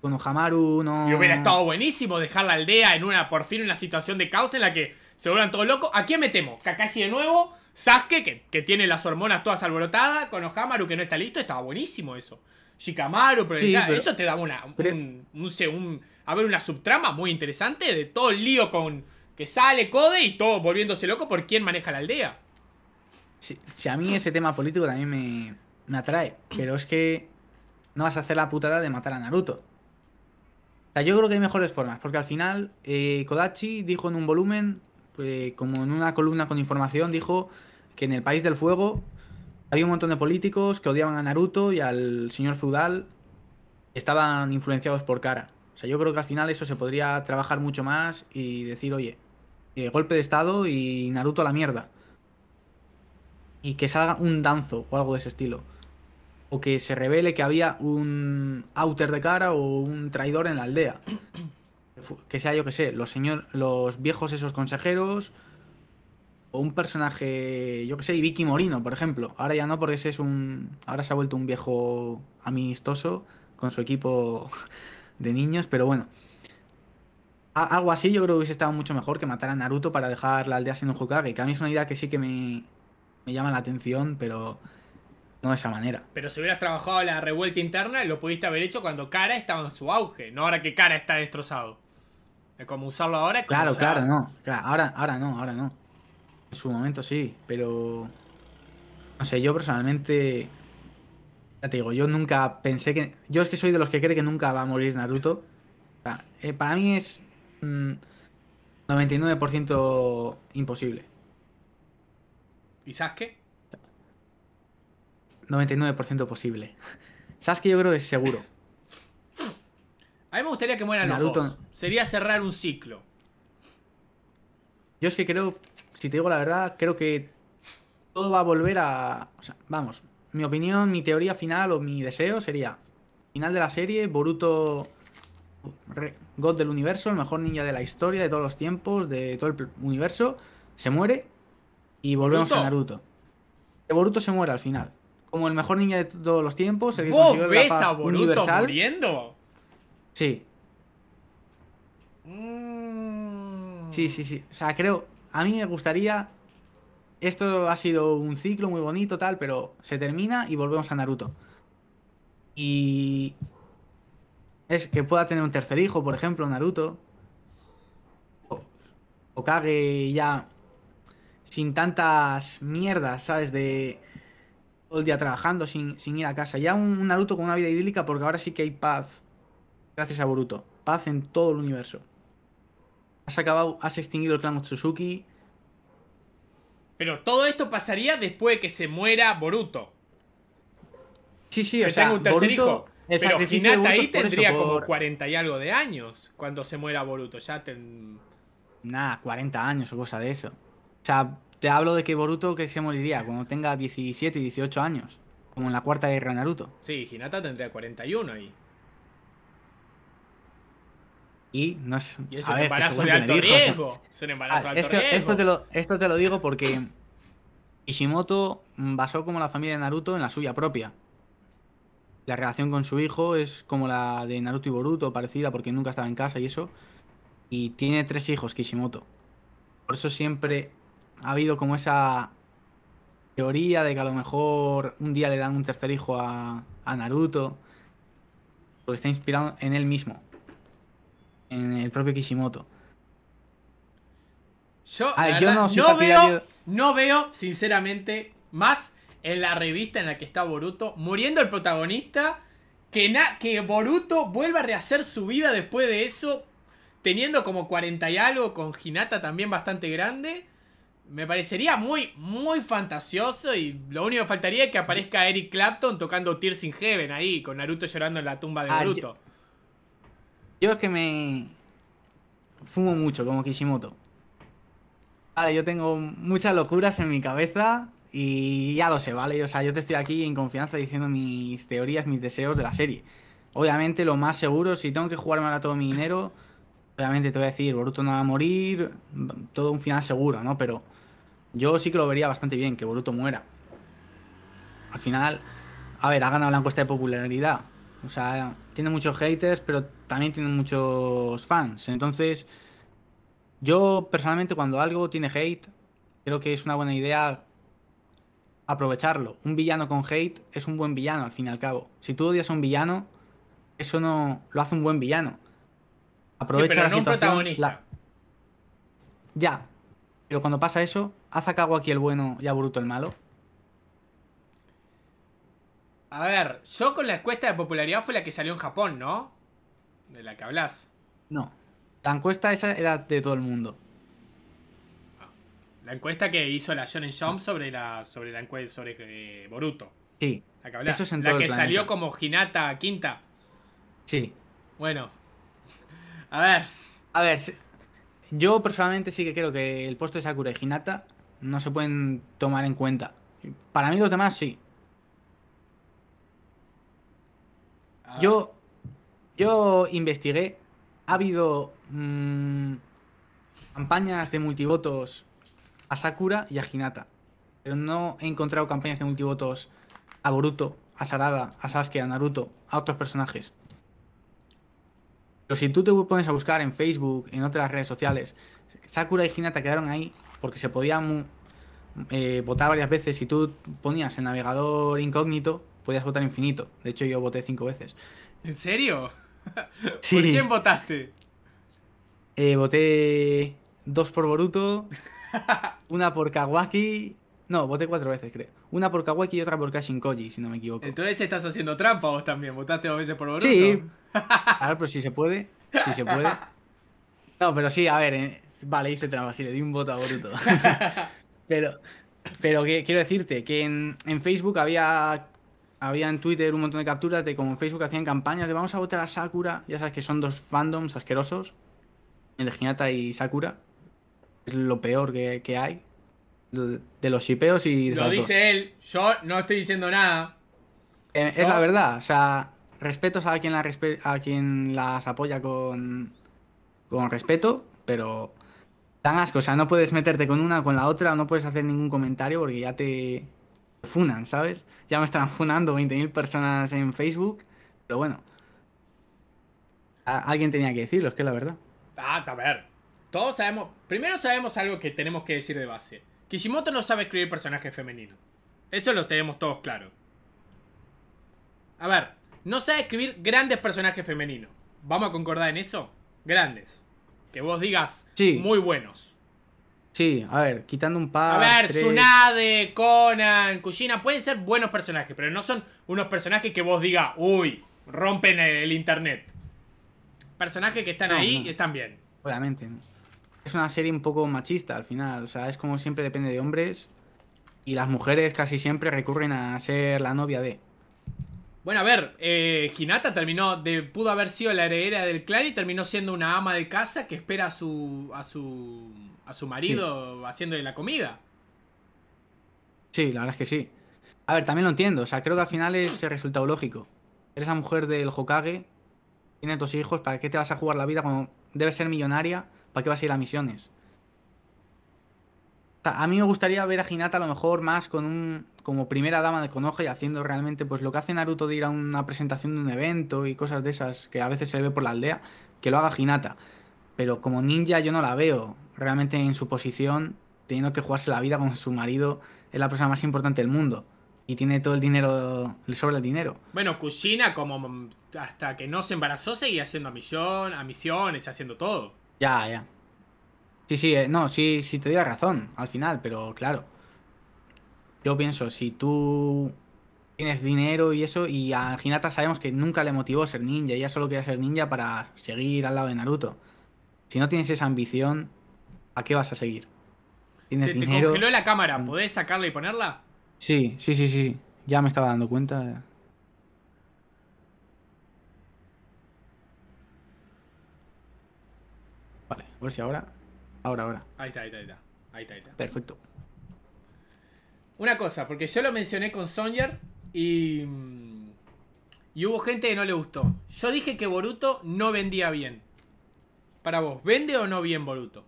con Ohamaru no... Y hubiera estado buenísimo dejar la aldea en una, por fin, en una situación de caos en la que se vuelvan todos locos. ¿A quién metemos? Kakashi de nuevo, Sasuke, que, tiene las hormonas todas alborotadas, Ohamaru que no está listo, estaba buenísimo eso. Shikamaru, pero, eso te da una, un, a ver, una subtrama muy interesante de todo el lío con que sale Code y todo volviéndose loco por quién maneja la aldea. Si, a mí ese tema político también me, me atrae, pero es que no vas a hacer la putada de matar a Naruto. O sea, yo creo que hay mejores formas, porque al final eh, Kodachi dijo en un volumen, eh, como en una columna con información, dijo que en el País del Fuego había un montón de políticos que odiaban a Naruto y al señor feudal estaban influenciados por cara. O sea, yo creo que al final eso se podría trabajar mucho más y decir, oye, eh, golpe de estado y Naruto a la mierda y que salga un danzo o algo de ese estilo. O que se revele que había un outer de cara o un traidor en la aldea. que sea, yo que sé, los, señor, los viejos esos consejeros. O un personaje, yo que sé, Vicky Morino, por ejemplo. Ahora ya no, porque ese es un. Ahora se ha vuelto un viejo amistoso con su equipo de niños, pero bueno. Algo así yo creo que hubiese estado mucho mejor que matar a Naruto para dejar la aldea sin un Hokage, que a mí es una idea que sí que me, me llama la atención, pero no de esa manera. Pero si hubieras trabajado la revuelta interna, lo pudiste haber hecho cuando Kara estaba en su auge, no ahora que Kara está destrozado. Es como usarlo ahora. claro, claro, no. ahora, ahora no, ahora no. En su momento sí, pero. No sé, yo personalmente. Ya te digo, yo nunca pensé que. Yo es que soy de los que cree que nunca va a morir Naruto. Eh, para mí es. 99% mm, imposible. ¿Y Sasuke? 99% posible. Sasuke yo creo que es seguro. A mí me gustaría que mueran los dos. Sería cerrar un ciclo. Yo es que creo, si te digo la verdad, creo que todo va a volver a... vamos, mi opinión, mi teoría final o mi deseo sería... Final de la serie, Boruto... God del universo, el mejor ninja de la historia, de todos los tiempos, de todo el universo, se muere y volvemos a Naruto. De Boruto se muere al final. Como el mejor niño de todos los tiempos. El ves a Boruto muriendo? Sí. Mm. Sí, sí, sí. O sea, creo. A mí me gustaría. Esto ha sido un ciclo muy bonito, tal, pero se termina y volvemos a Naruto. Y. Es que pueda tener un tercer hijo, por ejemplo, Naruto. O, cague ya sin tantas mierdas, ¿sabes? De todo el día trabajando, sin, ir a casa. Ya un, Naruto con una vida idílica, porque ahora sí que hay paz. Gracias a Boruto. Paz en todo el universo. Has acabado, has extinguido el clan Otsutsuki. Pero todo esto pasaría después de que se muera Boruto. Sí, sí, o sea, un tercer hijo. Pero Hinata ahí tendría como 40 y algo de años cuando se muera Boruto. Ya ten... Nah, 40 años o cosa de eso. O sea, te hablo de que Boruto que se moriría cuando tenga 17, y 18 años. Como en la cuarta guerra de Naruto. Sí, Hinata tendría 41 ahí. Y no es. un de alto riesgo. Es un ah, embarazo de alto riesgo. Esto te, lo, esto te lo digo porque Ishimoto basó como la familia de Naruto en la suya propia. La relación con su hijo es como la de Naruto y Boruto, parecida porque nunca estaba en casa y eso. Y tiene tres hijos, Kishimoto. Por eso siempre ha habido como esa teoría de que a lo mejor un día le dan un tercer hijo a, Naruto, porque está inspirado en él mismo, en el propio Kishimoto. Yo, no, veo, sinceramente, más en la revista en la que está Boruto, muriendo el protagonista, que, que Boruto vuelva a rehacer su vida después de eso, teniendo como 40 y algo, con Hinata también bastante grande. Me parecería muy, muy fantasioso y lo único que faltaría es que aparezca Eric Clapton tocando Tears in Heaven ahí, con Naruto llorando en la tumba de Naruto. Ah, yo, es que me fumo mucho, como Kishimoto. Vale, yo tengo muchas locuras en mi cabeza y ya lo sé, ¿vale? O sea, yo te estoy aquí en confianza diciendo mis teorías, mis deseos de la serie. Obviamente, lo más seguro, si tengo que jugarme ahora todo mi dinero... Obviamente te voy a decir, Boruto no va a morir, todo un final seguro, ¿no? Pero yo sí que lo vería bastante bien, que Boruto muera. Al final, a ver, ha ganado la encuesta de popularidad. O sea, tiene muchos haters, pero también tiene muchos fans. Entonces, yo personalmente cuando algo tiene hate, creo que es una buena idea aprovecharlo. Un villano con hate es un buen villano, al fin y al cabo. Si tú odias a un villano, eso no lo hace un buen villano. Aprovecha la situación. Ya, pero cuando pasa eso, haz a aquí el bueno y a Boruto el malo. A ver, yo con la encuesta de popularidad fue la que salió en Japón, ¿no? De la que hablas. No. La encuesta esa era de todo el mundo. Ah. La encuesta que hizo la Shonen Jump sobre la sobre la encuesta sobre eh, Boruto. Sí. La que, la que salió como Hinata quinta. Sí. Bueno. A ver. A ver, yo personalmente sí que creo que el puesto de Sakura y Hinata no se pueden tomar en cuenta. Para mí los demás sí. Ah. Yo, yo investigué. Ha habido mm, campañas de multivotos a Sakura y a Hinata. Pero no he encontrado campañas de multivotos a Boruto, a Sarada, a Sasuke, a Naruto, a otros personajes. Pero si tú te pones a buscar en Facebook, en otras redes sociales, Sakura y Hinata quedaron ahí porque se podían eh, votar varias veces. Si tú ponías el navegador incógnito, podías votar infinito. De hecho, yo voté cinco veces. ¿En serio? ¿Por quién votaste? Eh, voté dos por Boruto, una por Kawaki. No, voté cuatro veces, creo. Una por Kawaki y otra por Kashinkoji, si no me equivoco. Entonces estás haciendo trampa vos también. Votaste dos veces por Boruto. Sí. A ver, pero si se puede. Si se puede. No, pero sí, a ver. Eh, vale, hice trampa. Sí, le di un voto a Boruto. pero pero quiero decirte que en, Facebook había había en Twitter un montón de capturas de como en Facebook hacían campañas de vamos a votar a Sakura. Ya sabes que son dos fandoms asquerosos. El ginata y Sakura. Es lo peor que hay de los chipeos y... Lo dice él, yo no estoy diciendo nada. Eh, es la verdad, o sea, respetos a quien, a quien las apoya con, con respeto, pero tan asco, o sea, no puedes meterte con una con la otra, no puedes hacer ningún comentario porque ya te funan, ¿sabes? Ya me están funando 20.000 personas en Facebook, pero bueno. Alguien tenía que decirlo, es que es la verdad. Ah, a ver. Todos sabemos, primero sabemos algo que tenemos que decir de base. Kishimoto no sabe escribir personajes femeninos. Eso lo tenemos todos claro. A ver, no sabe escribir grandes personajes femeninos. ¿Vamos a concordar en eso? Grandes. Que vos digas muy buenos. Sí, a ver, quitando un par. A ver, Tsunade, Conan, Kushina, pueden ser buenos personajes, pero no son unos personajes que vos digas, uy, rompen el, internet. Personajes que están ahí y están bien. Obviamente es una serie un poco machista al final. O sea, es como siempre depende de hombres. Y las mujeres casi siempre recurren a ser la novia de. Bueno, a ver, eh, Hinata terminó de, pudo haber sido la heredera del clan y terminó siendo una ama de casa que espera a su, a su, a su marido haciéndole la comida. Sí, la verdad es que sí. A ver, también lo entiendo. O sea, creo que al final es el resultado lógico. Eres la mujer del Hokage, tienes dos hijos, ¿para qué te vas a jugar la vida cuando debes ser millonaria? ¿Para qué vas a ir a misiones? a mí me gustaría ver a Hinata a lo mejor más con un como primera dama de Konoha y haciendo realmente pues lo que hace Naruto de ir a una presentación de un evento y cosas de esas que a veces se ve por la aldea, que lo haga Hinata. Pero como ninja yo no la veo realmente en su posición teniendo que jugarse la vida con su marido, es la persona más importante del mundo. Y tiene todo el dinero, le sobra el dinero. Bueno, Kushina, como hasta que no se embarazó, seguía haciendo a, misión, a misiones, haciendo todo. Ya, ya. Sí, sí, eh, no, sí, sí te dio razón al final, pero claro. Yo pienso, si tú tienes dinero y eso, y a Hinata sabemos que nunca le motivó ser ninja, ella solo quería ser ninja para seguir al lado de Naruto. Si no tienes esa ambición, ¿a qué vas a seguir? ¿Tienes Se dinero? te congeló la cámara, mm. ¿podés sacarla y ponerla? Sí, sí, sí, sí, ya me estaba dando cuenta. Eh. Vale, a ver si ahora. Ahora, ahora. Ahí está, ahí está, ahí está. Ahí está, ahí está. Perfecto. Una cosa, porque yo lo mencioné con Sonyer y. Y hubo gente que no le gustó. Yo dije que Boruto no vendía bien. Para vos, ¿vende o no bien Boruto?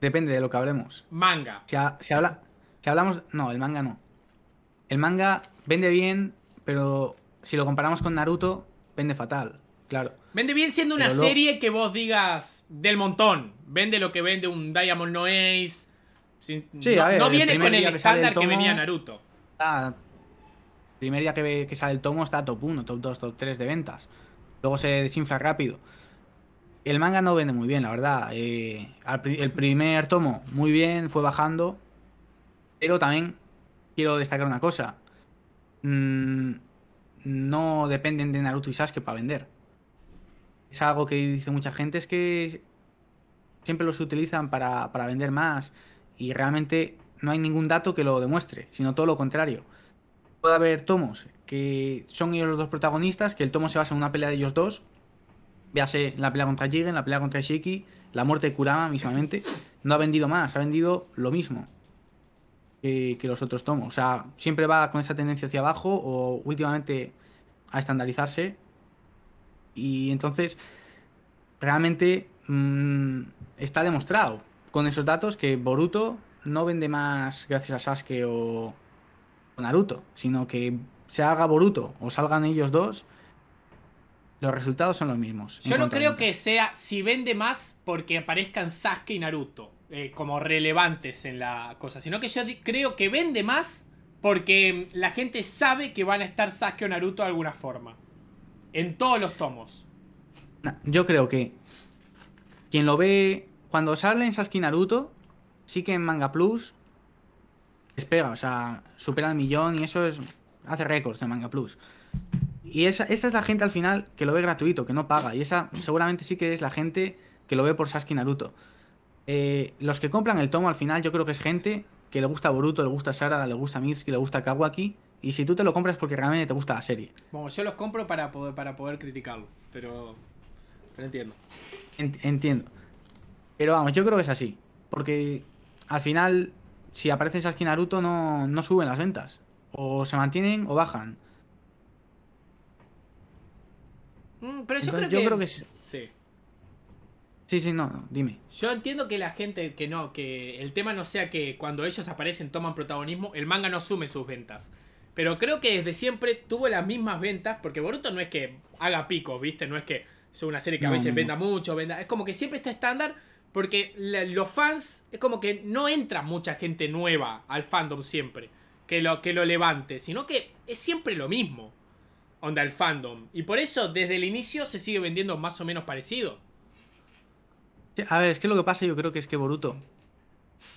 Depende de lo que hablemos. Manga. si hablamos. No, el manga no. El manga vende bien, pero si lo comparamos con Naruto, vende fatal. Claro. Vende bien siendo una serie que vos digas del montón. Vende lo que vende un Diamond No Ace. no, viene con el estándar que, venía Naruto. Ah, primer día que, que, sale el tomo está top 1, top 2, top 3 de ventas. Luego se desinfla rápido. El manga no vende muy bien, la verdad. Eh, el primer tomo, muy bien, fue bajando. Pero también quiero destacar una cosa. Mm, no dependen de Naruto y Sasuke para vender es algo que dice mucha gente, es que siempre los utilizan para, vender más y realmente no hay ningún dato que lo demuestre, sino todo lo contrario. Puede haber tomos que son ellos los dos protagonistas, que el tomo se basa en una pelea de ellos dos, véase la pelea contra Jigen, la pelea contra Shiki, la muerte de Kurama mismamente, no ha vendido más, ha vendido lo mismo que, los otros tomos. O sea, siempre va con esa tendencia hacia abajo o últimamente a estandarizarse y entonces, realmente mm, está demostrado con esos datos que Boruto no vende más gracias a Sasuke o Naruto, sino que se haga Boruto o salgan ellos dos, los resultados son los mismos. Yo no creo que sea si vende más porque aparezcan Sasuke y Naruto eh, como relevantes en la cosa, sino que yo creo que vende más porque la gente sabe que van a estar Sasuke o Naruto de alguna forma. En todos los tomos. yo creo que quien lo ve cuando sale en Sasuke Naruto, sí que en Manga Plus les pega, o sea, supera el millón y eso es hace récords en Manga Plus. Y esa, es la gente al final que lo ve gratuito, que no paga. Y esa seguramente sí que es la gente que lo ve por Sasuke Naruto. Eh, los que compran el tomo al final yo creo que es gente que le gusta Boruto, le gusta Sarada, le gusta Mitsuki, le gusta Kawaki y si tú te lo compras porque realmente te gusta la serie. Bueno, yo los compro para poder, para poder criticarlo, pero, pero entiendo. entiendo. Pero vamos, yo creo que es así. Porque al final, si aparece Sasuke Naruto, no, no suben las ventas. O se mantienen o bajan. Mm, pero yo creo que... Yo creo que Sí. Sí, sí, no, no, dime. Yo entiendo que la gente, que no, que el tema no sea que cuando ellos aparecen toman protagonismo, el manga no sume sus ventas. Pero creo que desde siempre tuvo las mismas ventas, porque Boruto no es que haga picos, ¿viste? No es que sea una serie que a veces venda mucho, venda... Es como que siempre está estándar, porque los fans, es como que no entra mucha gente nueva al fandom siempre, que lo, que lo levante, sino que es siempre lo mismo, onda el fandom. Y por eso desde el inicio se sigue vendiendo más o menos parecido. A ver, es que lo que pasa yo creo que es que Boruto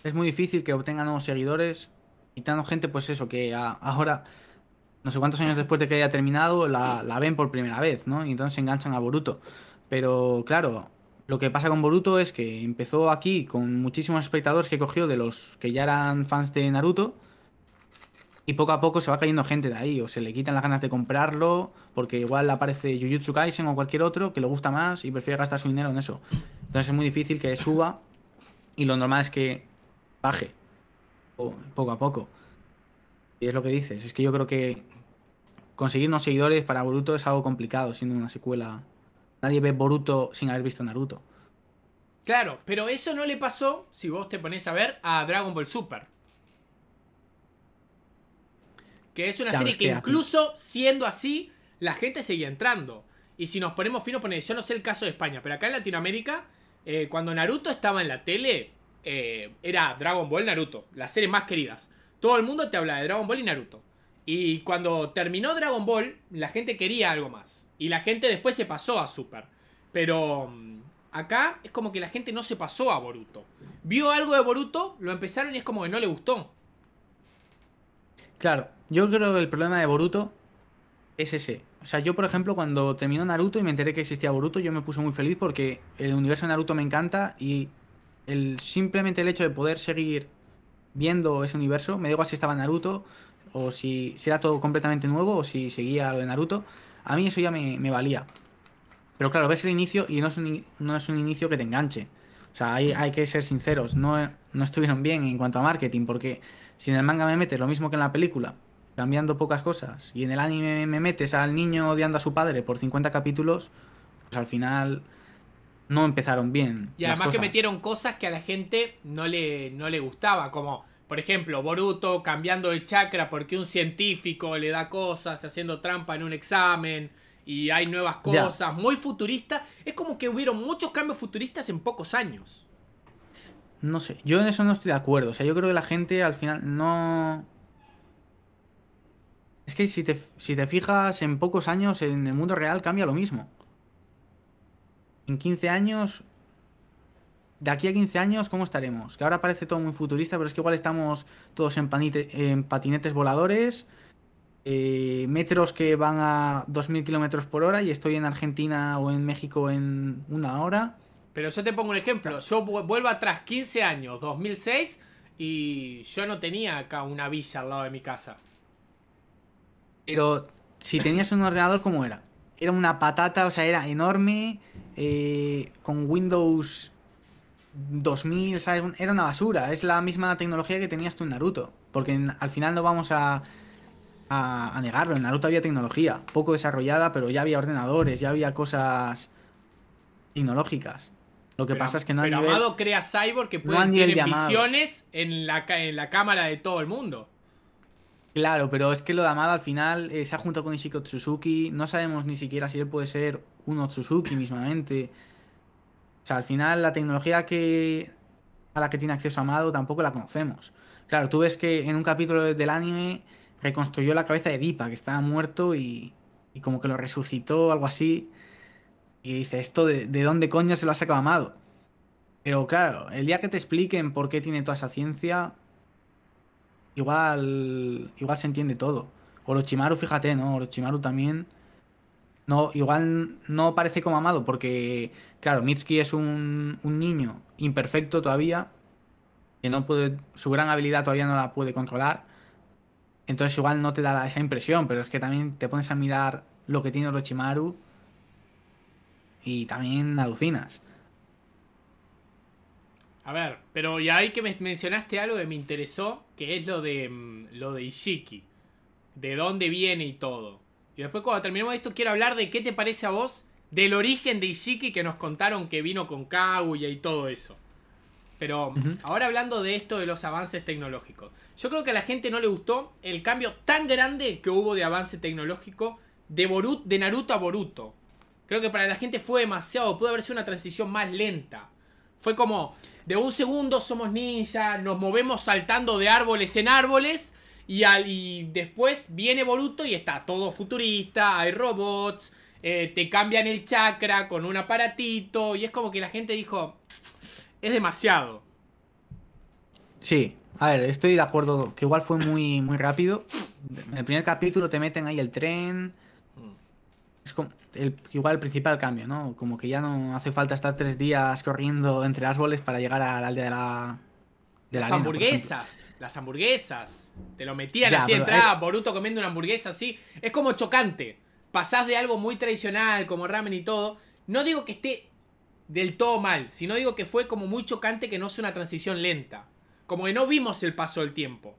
es muy difícil que obtenga nuevos seguidores quitando gente, pues eso, que ahora, no sé cuántos años después de que haya terminado, la, ven por primera vez, ¿no? Y entonces se enganchan a Boruto. Pero claro, lo que pasa con Boruto es que empezó aquí con muchísimos espectadores que cogió de los que ya eran fans de Naruto. Y poco a poco se va cayendo gente de ahí, o se le quitan las ganas de comprarlo, porque igual aparece Jujutsu Kaisen o cualquier otro que le gusta más y prefiere gastar su dinero en eso. Entonces es muy difícil que suba y lo normal es que baje poco a poco. Y es lo que dices, es que yo creo que conseguir seguidores para Boruto es algo complicado, siendo una secuela. Nadie ve Boruto sin haber visto Naruto. Claro, pero eso no le pasó, si vos te pones a ver, a Dragon Ball Super. Que es una serie que, incluso siendo así, la gente seguía entrando. Y si nos ponemos fino, pone yo no sé el caso de España, pero acá en Latinoamérica, eh, cuando Naruto estaba en la tele, eh, era Dragon Ball Naruto, las series más queridas. Todo el mundo te habla de Dragon Ball y Naruto. Y cuando terminó Dragon Ball, la gente quería algo más. Y la gente después se pasó a Super. Pero mm, acá es como que la gente no se pasó a Boruto. Vio algo de Boruto, lo empezaron y es como que no le gustó. Claro, yo creo que el problema de Boruto es ese. O sea, yo, por ejemplo, cuando terminó Naruto y me enteré que existía Boruto, yo me puse muy feliz porque el universo de Naruto me encanta y el, simplemente el hecho de poder seguir viendo ese universo, me da igual si estaba Naruto o si, si, era todo completamente nuevo o si seguía lo de Naruto, a mí eso ya me, valía. Pero claro, ves el inicio y no es un, no es un inicio que te enganche. O sea, hay, que ser sinceros, no, no, estuvieron bien en cuanto a marketing, porque si en el manga me metes lo mismo que en la película, cambiando pocas cosas, y en el anime me metes al niño odiando a su padre por 50 capítulos, pues al final no empezaron bien. Y además que metieron cosas que a la gente no le, no le gustaba, como por ejemplo Boruto cambiando de chakra porque un científico le da cosas, haciendo trampa en un examen y hay nuevas cosas, muy futurista. Es como que hubieron muchos cambios futuristas en pocos años. No sé, yo en eso no estoy de acuerdo. O sea, yo creo que la gente al final no... Es que si si te fijas, en pocos años en el mundo real cambia lo mismo en 15 años, de aquí a 15 años, ¿cómo estaremos? Que ahora parece todo muy futurista, pero es que igual estamos todos en, patinetes voladores, eh, metros que van a 2.000 kilómetros por hora y estoy en Argentina o en México en una hora. Pero yo te pongo un ejemplo. Yo vuelvo atrás 15 años, 2006, y yo no tenía acá una villa al lado de mi casa. Pero si tenías un ordenador, ¿cómo era? era una patata, o sea, era enorme, eh, con Windows 2000, Era una basura, es la misma tecnología que tenías tú en Naruto, porque al final no vamos a, a, negarlo, en Naruto había tecnología, poco desarrollada, pero ya había ordenadores, ya había cosas tecnológicas. Lo que pasa es que no hay nivel... Amado crea cyborg que puede tener visiones en la, en la cámara de todo el mundo. Claro, pero es que lo de Amado al final eh, se ha juntado con Ishiko Tsuzuki. No sabemos ni siquiera si él puede ser uno Tsuzuki mismamente. O sea, al final la tecnología que a la que tiene acceso Amado tampoco la conocemos. Claro, tú ves que en un capítulo del anime reconstruyó la cabeza de Dipa, que estaba muerto y, y como que lo resucitó, o algo así. Y dice, ¿esto de, de, dónde coño se lo ha sacado Amado? Pero claro, el día que te expliquen por qué tiene toda esa ciencia, igual, igual se entiende todo. Orochimaru, fíjate, ¿no? Orochimaru también. No, igual no parece como amado, porque, claro, Mitsuki es un, un niño imperfecto todavía, que no puede, su gran habilidad todavía no la puede controlar. Entonces igual no te da esa impresión, pero es que también te pones a mirar lo que tiene Orochimaru y también alucinas. A ver, pero ya ahí que mencionaste algo que me interesó, que es lo de mm, lo de Ishiki. De dónde viene y todo. Y después cuando terminemos esto quiero hablar de qué te parece a vos del origen de Ishiki que nos contaron que vino con Kaguya y todo eso. Pero mm, ahora hablando de esto de los avances tecnológicos. Yo creo que a la gente no le gustó el cambio tan grande que hubo de avance tecnológico de, de Naruto a Boruto. Creo que para la gente fue demasiado, pudo haber sido una transición más lenta. Fue como, de un segundo somos ninja, nos movemos saltando de árboles en árboles. Y, después viene voluto y está todo futurista, hay robots, eh, te cambian el chakra con un aparatito. Y es como que la gente dijo, es demasiado. Sí, a ver, estoy de acuerdo, que igual fue muy, muy rápido. En el primer capítulo te meten ahí el tren, es como el, igual el principal cambio, ¿no? Como que ya no hace falta estar tres días corriendo entre árboles para llegar al aldea de la. De las hamburguesas, las hamburguesas. Te lo metían así, entraba Boruto comiendo una hamburguesa así. Es como chocante. Pasás de algo muy tradicional, como ramen y todo. No digo que esté del todo mal, sino digo que fue como muy chocante que no es una transición lenta. Como que no vimos el paso del tiempo.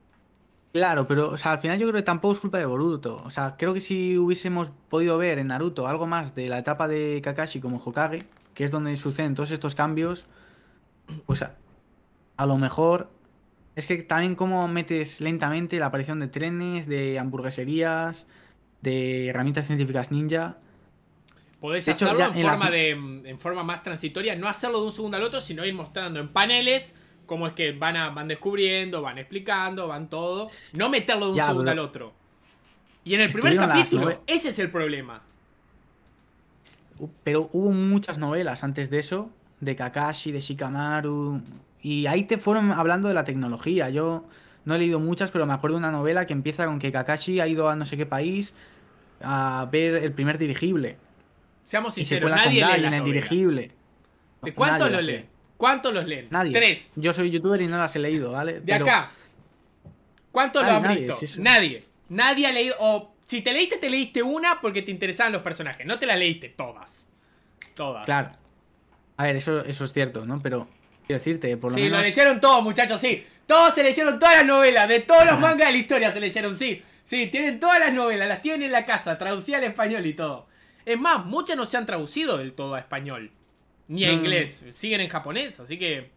Claro, pero o sea, al final yo creo que tampoco es culpa de Boruto. O sea, creo que si hubiésemos podido ver en Naruto algo más de la etapa de Kakashi como Hokage, que es donde suceden todos estos cambios, pues a, lo mejor es que también como metes lentamente la aparición de trenes, de hamburgueserías, de herramientas científicas ninja. Podéis hacerlo en, forma en forma más transitoria, no hacerlo de un segundo al otro, sino ir mostrando en paneles cómo es que van, a, van descubriendo, van explicando, van todo. No meterlo de un segundo al otro. Y en el primer capítulo, ese es el problema. Pero hubo muchas novelas antes de eso, de Kakashi, de Shikamaru, y ahí te fueron hablando de la tecnología. Yo no he leído muchas, pero me acuerdo de una novela que empieza con que Kakashi ha ido a no sé qué país a ver el primer dirigible. Seamos sinceros, nadie lee dirigible. ¿De cuánto lo lee? ¿Cuántos los leen? Nadie. Tres. Yo soy youtuber y no las he leído, ¿vale? De acá. ¿Cuántos lo han visto? Nadie, nadie. ha leído. O si te leíste, te leíste una porque te interesaban los personajes. No te las leíste todas. Todas. Claro. A ver, eso, eso es cierto, ¿no? Pero quiero decirte, por lo menos. Sí, lo leyeron todos, muchachos, sí. Todos se leyeron todas las novelas. De todos los mangas de la historia se leyeron, sí. Sí, tienen todas las novelas, las tienen en la casa, traducidas al español y todo. Es más, muchas no se han traducido del todo a español ni en inglés. Siguen en japonés, así que.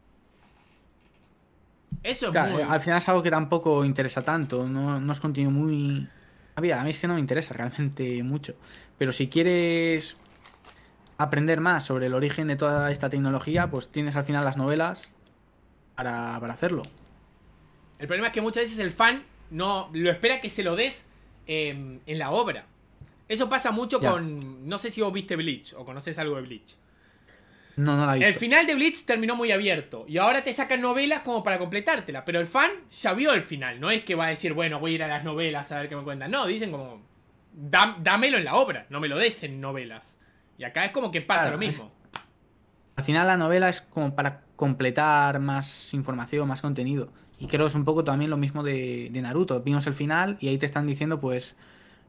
Eso es claro, Al final es algo que tampoco interesa tanto. No, no es contenido muy. A mí, es que no me interesa realmente mucho. Pero si quieres aprender más sobre el origen de toda esta tecnología, pues tienes al final las novelas para, hacerlo. El problema es que muchas veces el fan no lo espera que se lo des em, en la obra. Eso pasa mucho con. No sé si vos viste Bleach o conoces algo de Bleach. No, no la visto. El final de Blitz terminó muy abierto. Y ahora te sacan novelas como para completártela. Pero el fan ya vio el final. No es que va a decir, bueno, voy a ir a las novelas a ver qué me cuentan. No, dicen como, dámelo en la obra. No me lo des en novelas. Y acá es como que pasa lo mismo. Al final la novela es como para completar más información, más contenido. Y creo que es un poco también lo mismo de, de Naruto. Vimos el final y ahí te están diciendo, pues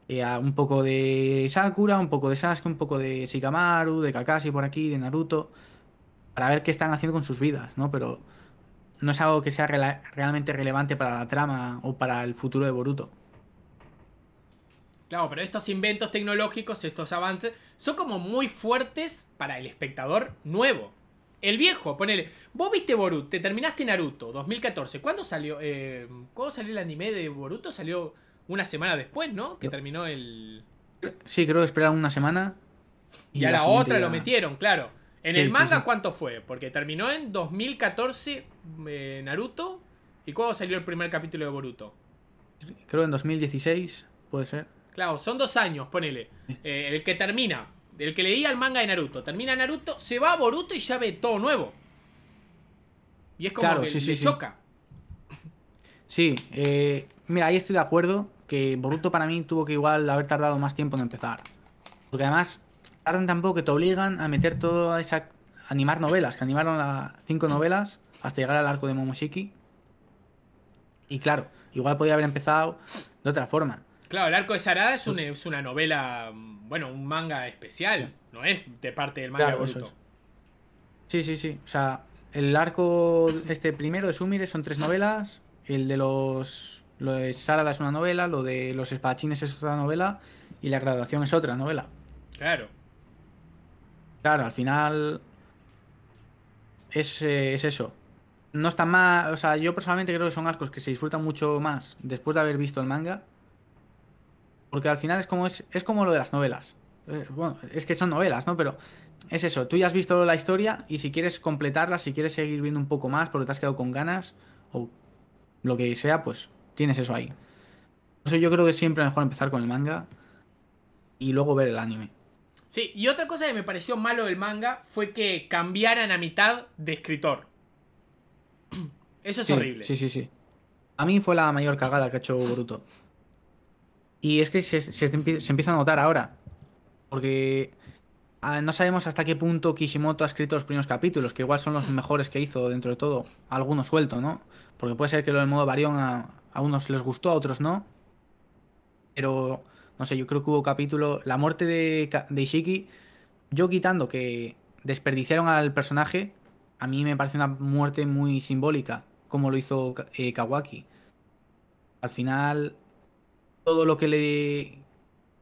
eh, un poco de Sakura, un poco de Sasuke, un poco de Shikamaru, de Kakashi por aquí, de Naruto, para ver qué están haciendo con sus vidas, ¿no? Pero no es algo que sea realmente relevante para la trama o para el futuro de Boruto. Claro, pero estos inventos tecnológicos, estos avances, son como muy fuertes para el espectador nuevo. El viejo, ponele. Vos viste Boruto, te terminaste Naruto, 2014. ¿Cuándo salió? Eh, ¿Cuándo salió el anime de Boruto? Salió una semana después, ¿no? Que terminó el. Sí, creo que esperaron una semana. Y, a la, otra lo metieron, claro. En el manga, ¿cuánto fue? Porque terminó en 2014 eh, Naruto. ¿Y cuándo salió el primer capítulo de Boruto? Creo en 2016, puede ser. Claro, son dos años, ponele. Eh, el que termina, el que leía el manga de Naruto, termina Naruto, se va a Boruto y ya ve todo nuevo. Y es como claro, que le choca. Sí, eh, mira, ahí estoy de acuerdo que Boruto para mí tuvo que igual haber tardado más tiempo en empezar. Porque además tardan tampoco que te obligan a meter toda esa... animar novelas, que animaron a cinco novelas hasta llegar al arco de Momoshiki. Y claro, igual podía haber empezado de otra forma. Claro, el arco de Sarada es, una novela, bueno, un manga especial, no es de parte del manga Boruto. Sí, sí, sí. O sea, el arco este primero de Sumire son tres novelas, el de los lo de Sarada es una novela, lo de los espadachines es otra novela y la graduación es otra novela. Claro. Claro, al final es, eh, eso. No está más, o sea, yo personalmente creo que son arcos que se disfrutan mucho más después de haber visto el manga. Porque al final es como, es, como lo de las novelas. Eh, bueno, es que son novelas, ¿no? Pero es eso, tú ya has visto la historia y si quieres completarla, si quieres seguir viendo un poco más porque te has quedado con ganas o lo que sea, pues tienes eso ahí. Entonces yo creo que siempre es mejor empezar con el manga y luego ver el anime. Sí, y otra cosa que me pareció malo del manga fue que cambiaran a mitad de escritor. Eso es horrible. Sí, sí, sí. A mí fue la mayor cagada que ha hecho bruto. Y es que se empieza a notar ahora. Porque Ah, no sabemos hasta qué punto Kishimoto ha escrito los primeros capítulos, que igual son los mejores que hizo dentro de todo. Algunos suelto, ¿no? Porque puede ser que lo del modo varión a, unos les gustó, a otros no. Pero, no sé, yo creo que hubo capítulo... La muerte de, Ishiki, yo quitando que desperdiciaron al personaje, a mí me parece una muerte muy simbólica, como lo hizo eh, Kawaki. Al final, todo lo que le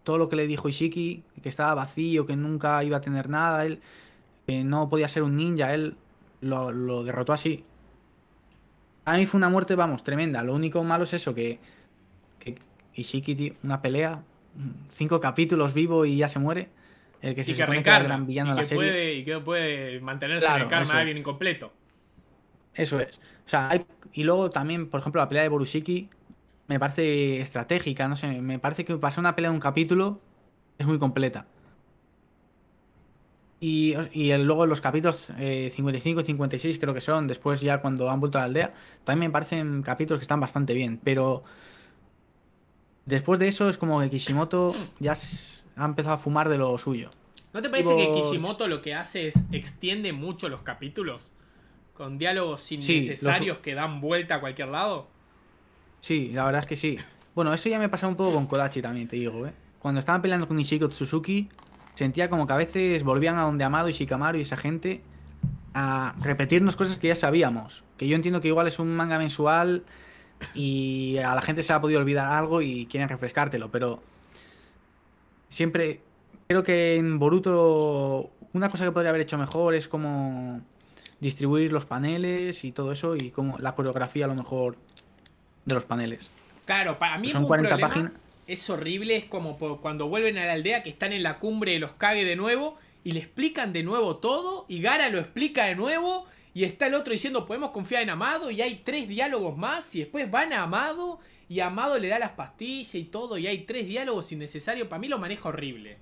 todo lo que le dijo Ishiki, que estaba vacío, que nunca iba a tener nada, él que no podía ser un ninja, él lo, derrotó así. A mí fue una muerte, vamos, tremenda. Lo único malo es eso, que, que Ishiki, una pelea, cinco capítulos vivo y ya se muere. El que se, y que reencarna, y que la puede, y que mantenerse en el karma alguien incompleto. Eso es. y luego también, por ejemplo, la pelea de Borushiki, me parece estratégica, no sé, me parece que pasar una pelea de un capítulo es muy completa. Y, luego los capítulos 55 eh, y 56 creo que son, después ya cuando han vuelto a la aldea, también me parecen capítulos que están bastante bien, pero después de eso es como que Kishimoto ya ha empezado a fumar de lo suyo. ¿No te parece que Kishimoto lo que hace es extiende mucho los capítulos? Con diálogos innecesarios que dan vuelta a cualquier lado. Sí, la verdad es que sí. Bueno, eso ya me pasado un poco con Kodachi también, te digo, ¿eh? Cuando estaban peleando con Ishiko Tsuzuki sentía como que a veces volvían a donde Amado y Shikamaru y esa gente a repetirnos cosas que ya sabíamos. Que yo entiendo que igual es un manga mensual y a la gente se ha podido olvidar algo y quieren refrescártelo, pero siempre creo que en Boruto una cosa que podría haber hecho mejor es como distribuir los paneles y todo eso y como la coreografía a lo mejor de los paneles. Claro, para mí son 40 páginas. Es horrible, es como cuando vuelven a la aldea que están en la cumbre y los cague de nuevo y le explican de nuevo todo y Gara lo explica de nuevo y está el otro diciendo podemos confiar en Amado y hay tres diálogos más y después van a Amado y Amado le da las pastillas y todo y hay tres diálogos innecesarios. Para mí lo maneja horrible.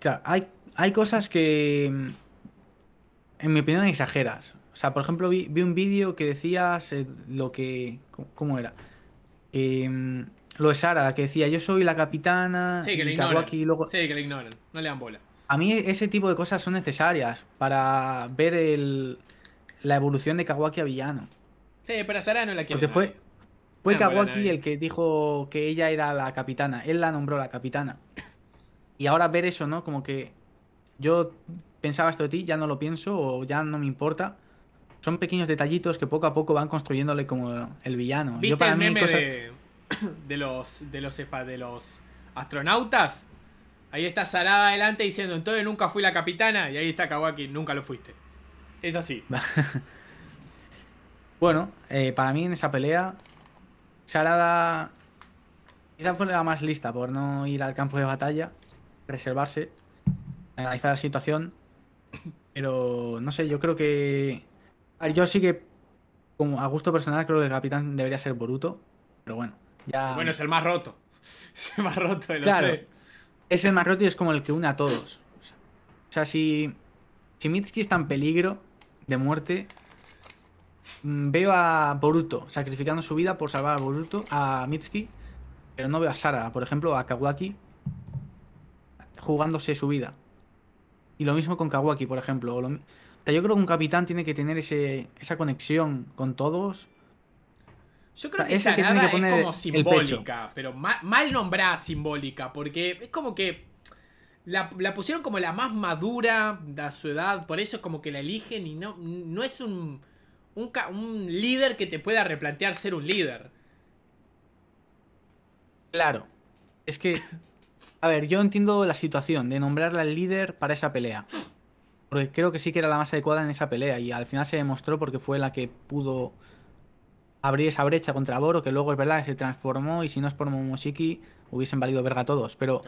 Claro, hay, hay cosas que mm, en mi opinión exageras. O sea, por ejemplo, vi, un vídeo que decías eh, lo que. ¿Cómo era? Em, lo de Sara, que decía yo soy la capitana. Sí, que le ignoran. Sí, que le ignoran. No le dan bola. A mí ese tipo de cosas son necesarias para ver la evolución de Kawaki a villano. Sí, pero Sara no la quiere. Porque fue, fue Kawaki el que dijo que ella era la capitana. Él la nombró la capitana. Y ahora ver eso, ¿no? Como que yo pensaba esto de ti, ya no lo pienso o ya no me importa son pequeños detallitos que poco a poco van construyéndole como el villano. ¿Viste Yo para de, los de los de los astronautas? Ahí está Sarada adelante diciendo, entonces nunca fui la capitana y ahí está Kawaki, nunca lo fuiste. Es así. bueno, eh, para mí en esa pelea, Sarada quizá fue la más lista por no ir al campo de batalla, reservarse, analizar la situación. Pero no sé, yo creo que yo sí que, como a gusto personal, creo que el capitán debería ser Boruto, pero bueno, ya... Bueno, es el más roto. Es el más roto. El claro, es el más roto y es como el que une a todos. O sea, si, si Mitsuki está en peligro de muerte, mm, veo a Boruto sacrificando su vida por salvar a Boruto, a Mitsuki, pero no veo a Sara, por ejemplo, a Kawaki jugándose su vida. Y lo mismo con Kawaki, por ejemplo yo creo que un capitán tiene que tener esa conexión con todos. Yo creo que esa nada es como simbólica, pero mal, nombrada simbólica, porque es como que la, pusieron como la más madura de su edad, por eso es como que la eligen y no, no es un, un, líder que te pueda replantear ser un líder. Claro, es que, a ver, yo entiendo la situación de nombrarla al líder para esa pelea. Porque creo que sí que era la más adecuada en esa pelea y al final se demostró porque fue la que pudo abrir esa brecha contra Boro, que luego es verdad que se transformó y si no es por Momoshiki hubiesen valido verga a todos. Pero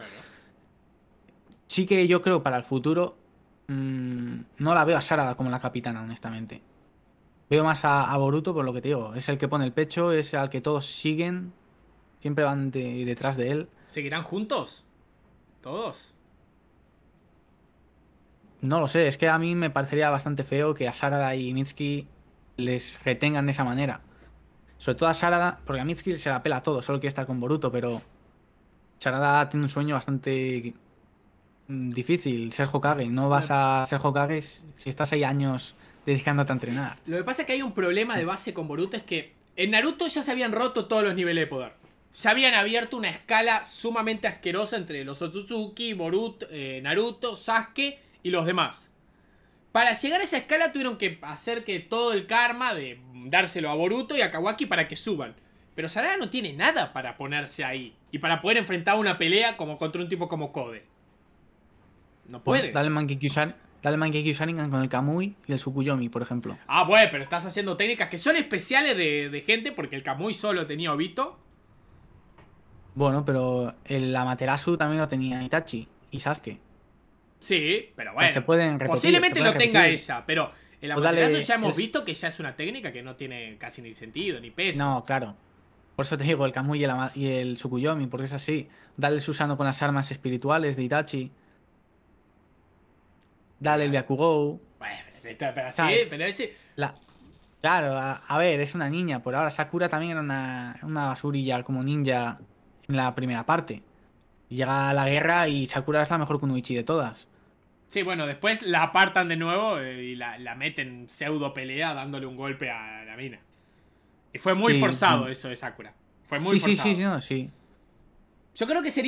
sí que yo creo para el futuro mm, no la veo a Sarada como la capitana, honestamente. Veo más a, Boruto por lo que te digo. Es el que pone el pecho, es al que todos siguen, siempre van detrás de él. ¿Seguirán juntos? Todos. No lo sé, es que a mí me parecería bastante feo que a Sarada y Mitsuki les retengan de esa manera. Sobre todo a Sarada, porque a Mitsuki se la pela todo, solo quiere estar con Boruto, pero Sarada tiene un sueño bastante difícil, ser Hokage. No vas a ser Hokage si estás ahí años dedicándote a entrenar. Lo que pasa es que hay un problema de base con Boruto, es que en Naruto ya se habían roto todos los niveles de poder. Ya habían abierto una escala sumamente asquerosa entre los Otsutsuki, Boruto, eh, Naruto, Sasuke y los demás. Para llegar a esa escala tuvieron que hacer que todo el karma de dárselo a Boruto y a Kawaki para que suban. Pero Sarada no tiene nada para ponerse ahí y para poder enfrentar una pelea como contra un tipo como Kode No pues puede. tal dale Mangekyou con el Kamui y el Sukuyomi, por ejemplo. Ah, bueno, pero estás haciendo técnicas que son especiales de, gente porque el Kamui solo tenía Obito. Bueno, pero el Amaterasu también lo tenía Itachi y Sasuke. Sí, pero bueno. posiblemente no tenga ella, pero el caso pues ya hemos visto que ya es una técnica que no tiene casi ni sentido, ni peso. No, claro. Por eso te digo, el Kamui y el, sukuyomi porque es así. Dale usando con las armas espirituales de Itachi. Dale el Byakugou. Bueno, pero, así, claro. Claro, a, ver, es una niña. Por ahora Sakura también era una, basurilla como ninja en la primera parte. Llega la guerra y Sakura es la mejor Kunoichi de todas. Sí, bueno, después la apartan de nuevo eh, y la, meten pseudo pelea dándole un golpe a la mina. Y fue muy forzado eso de Sakura. Fue muy forzado. Sí, sí, sí. Yo creo que sería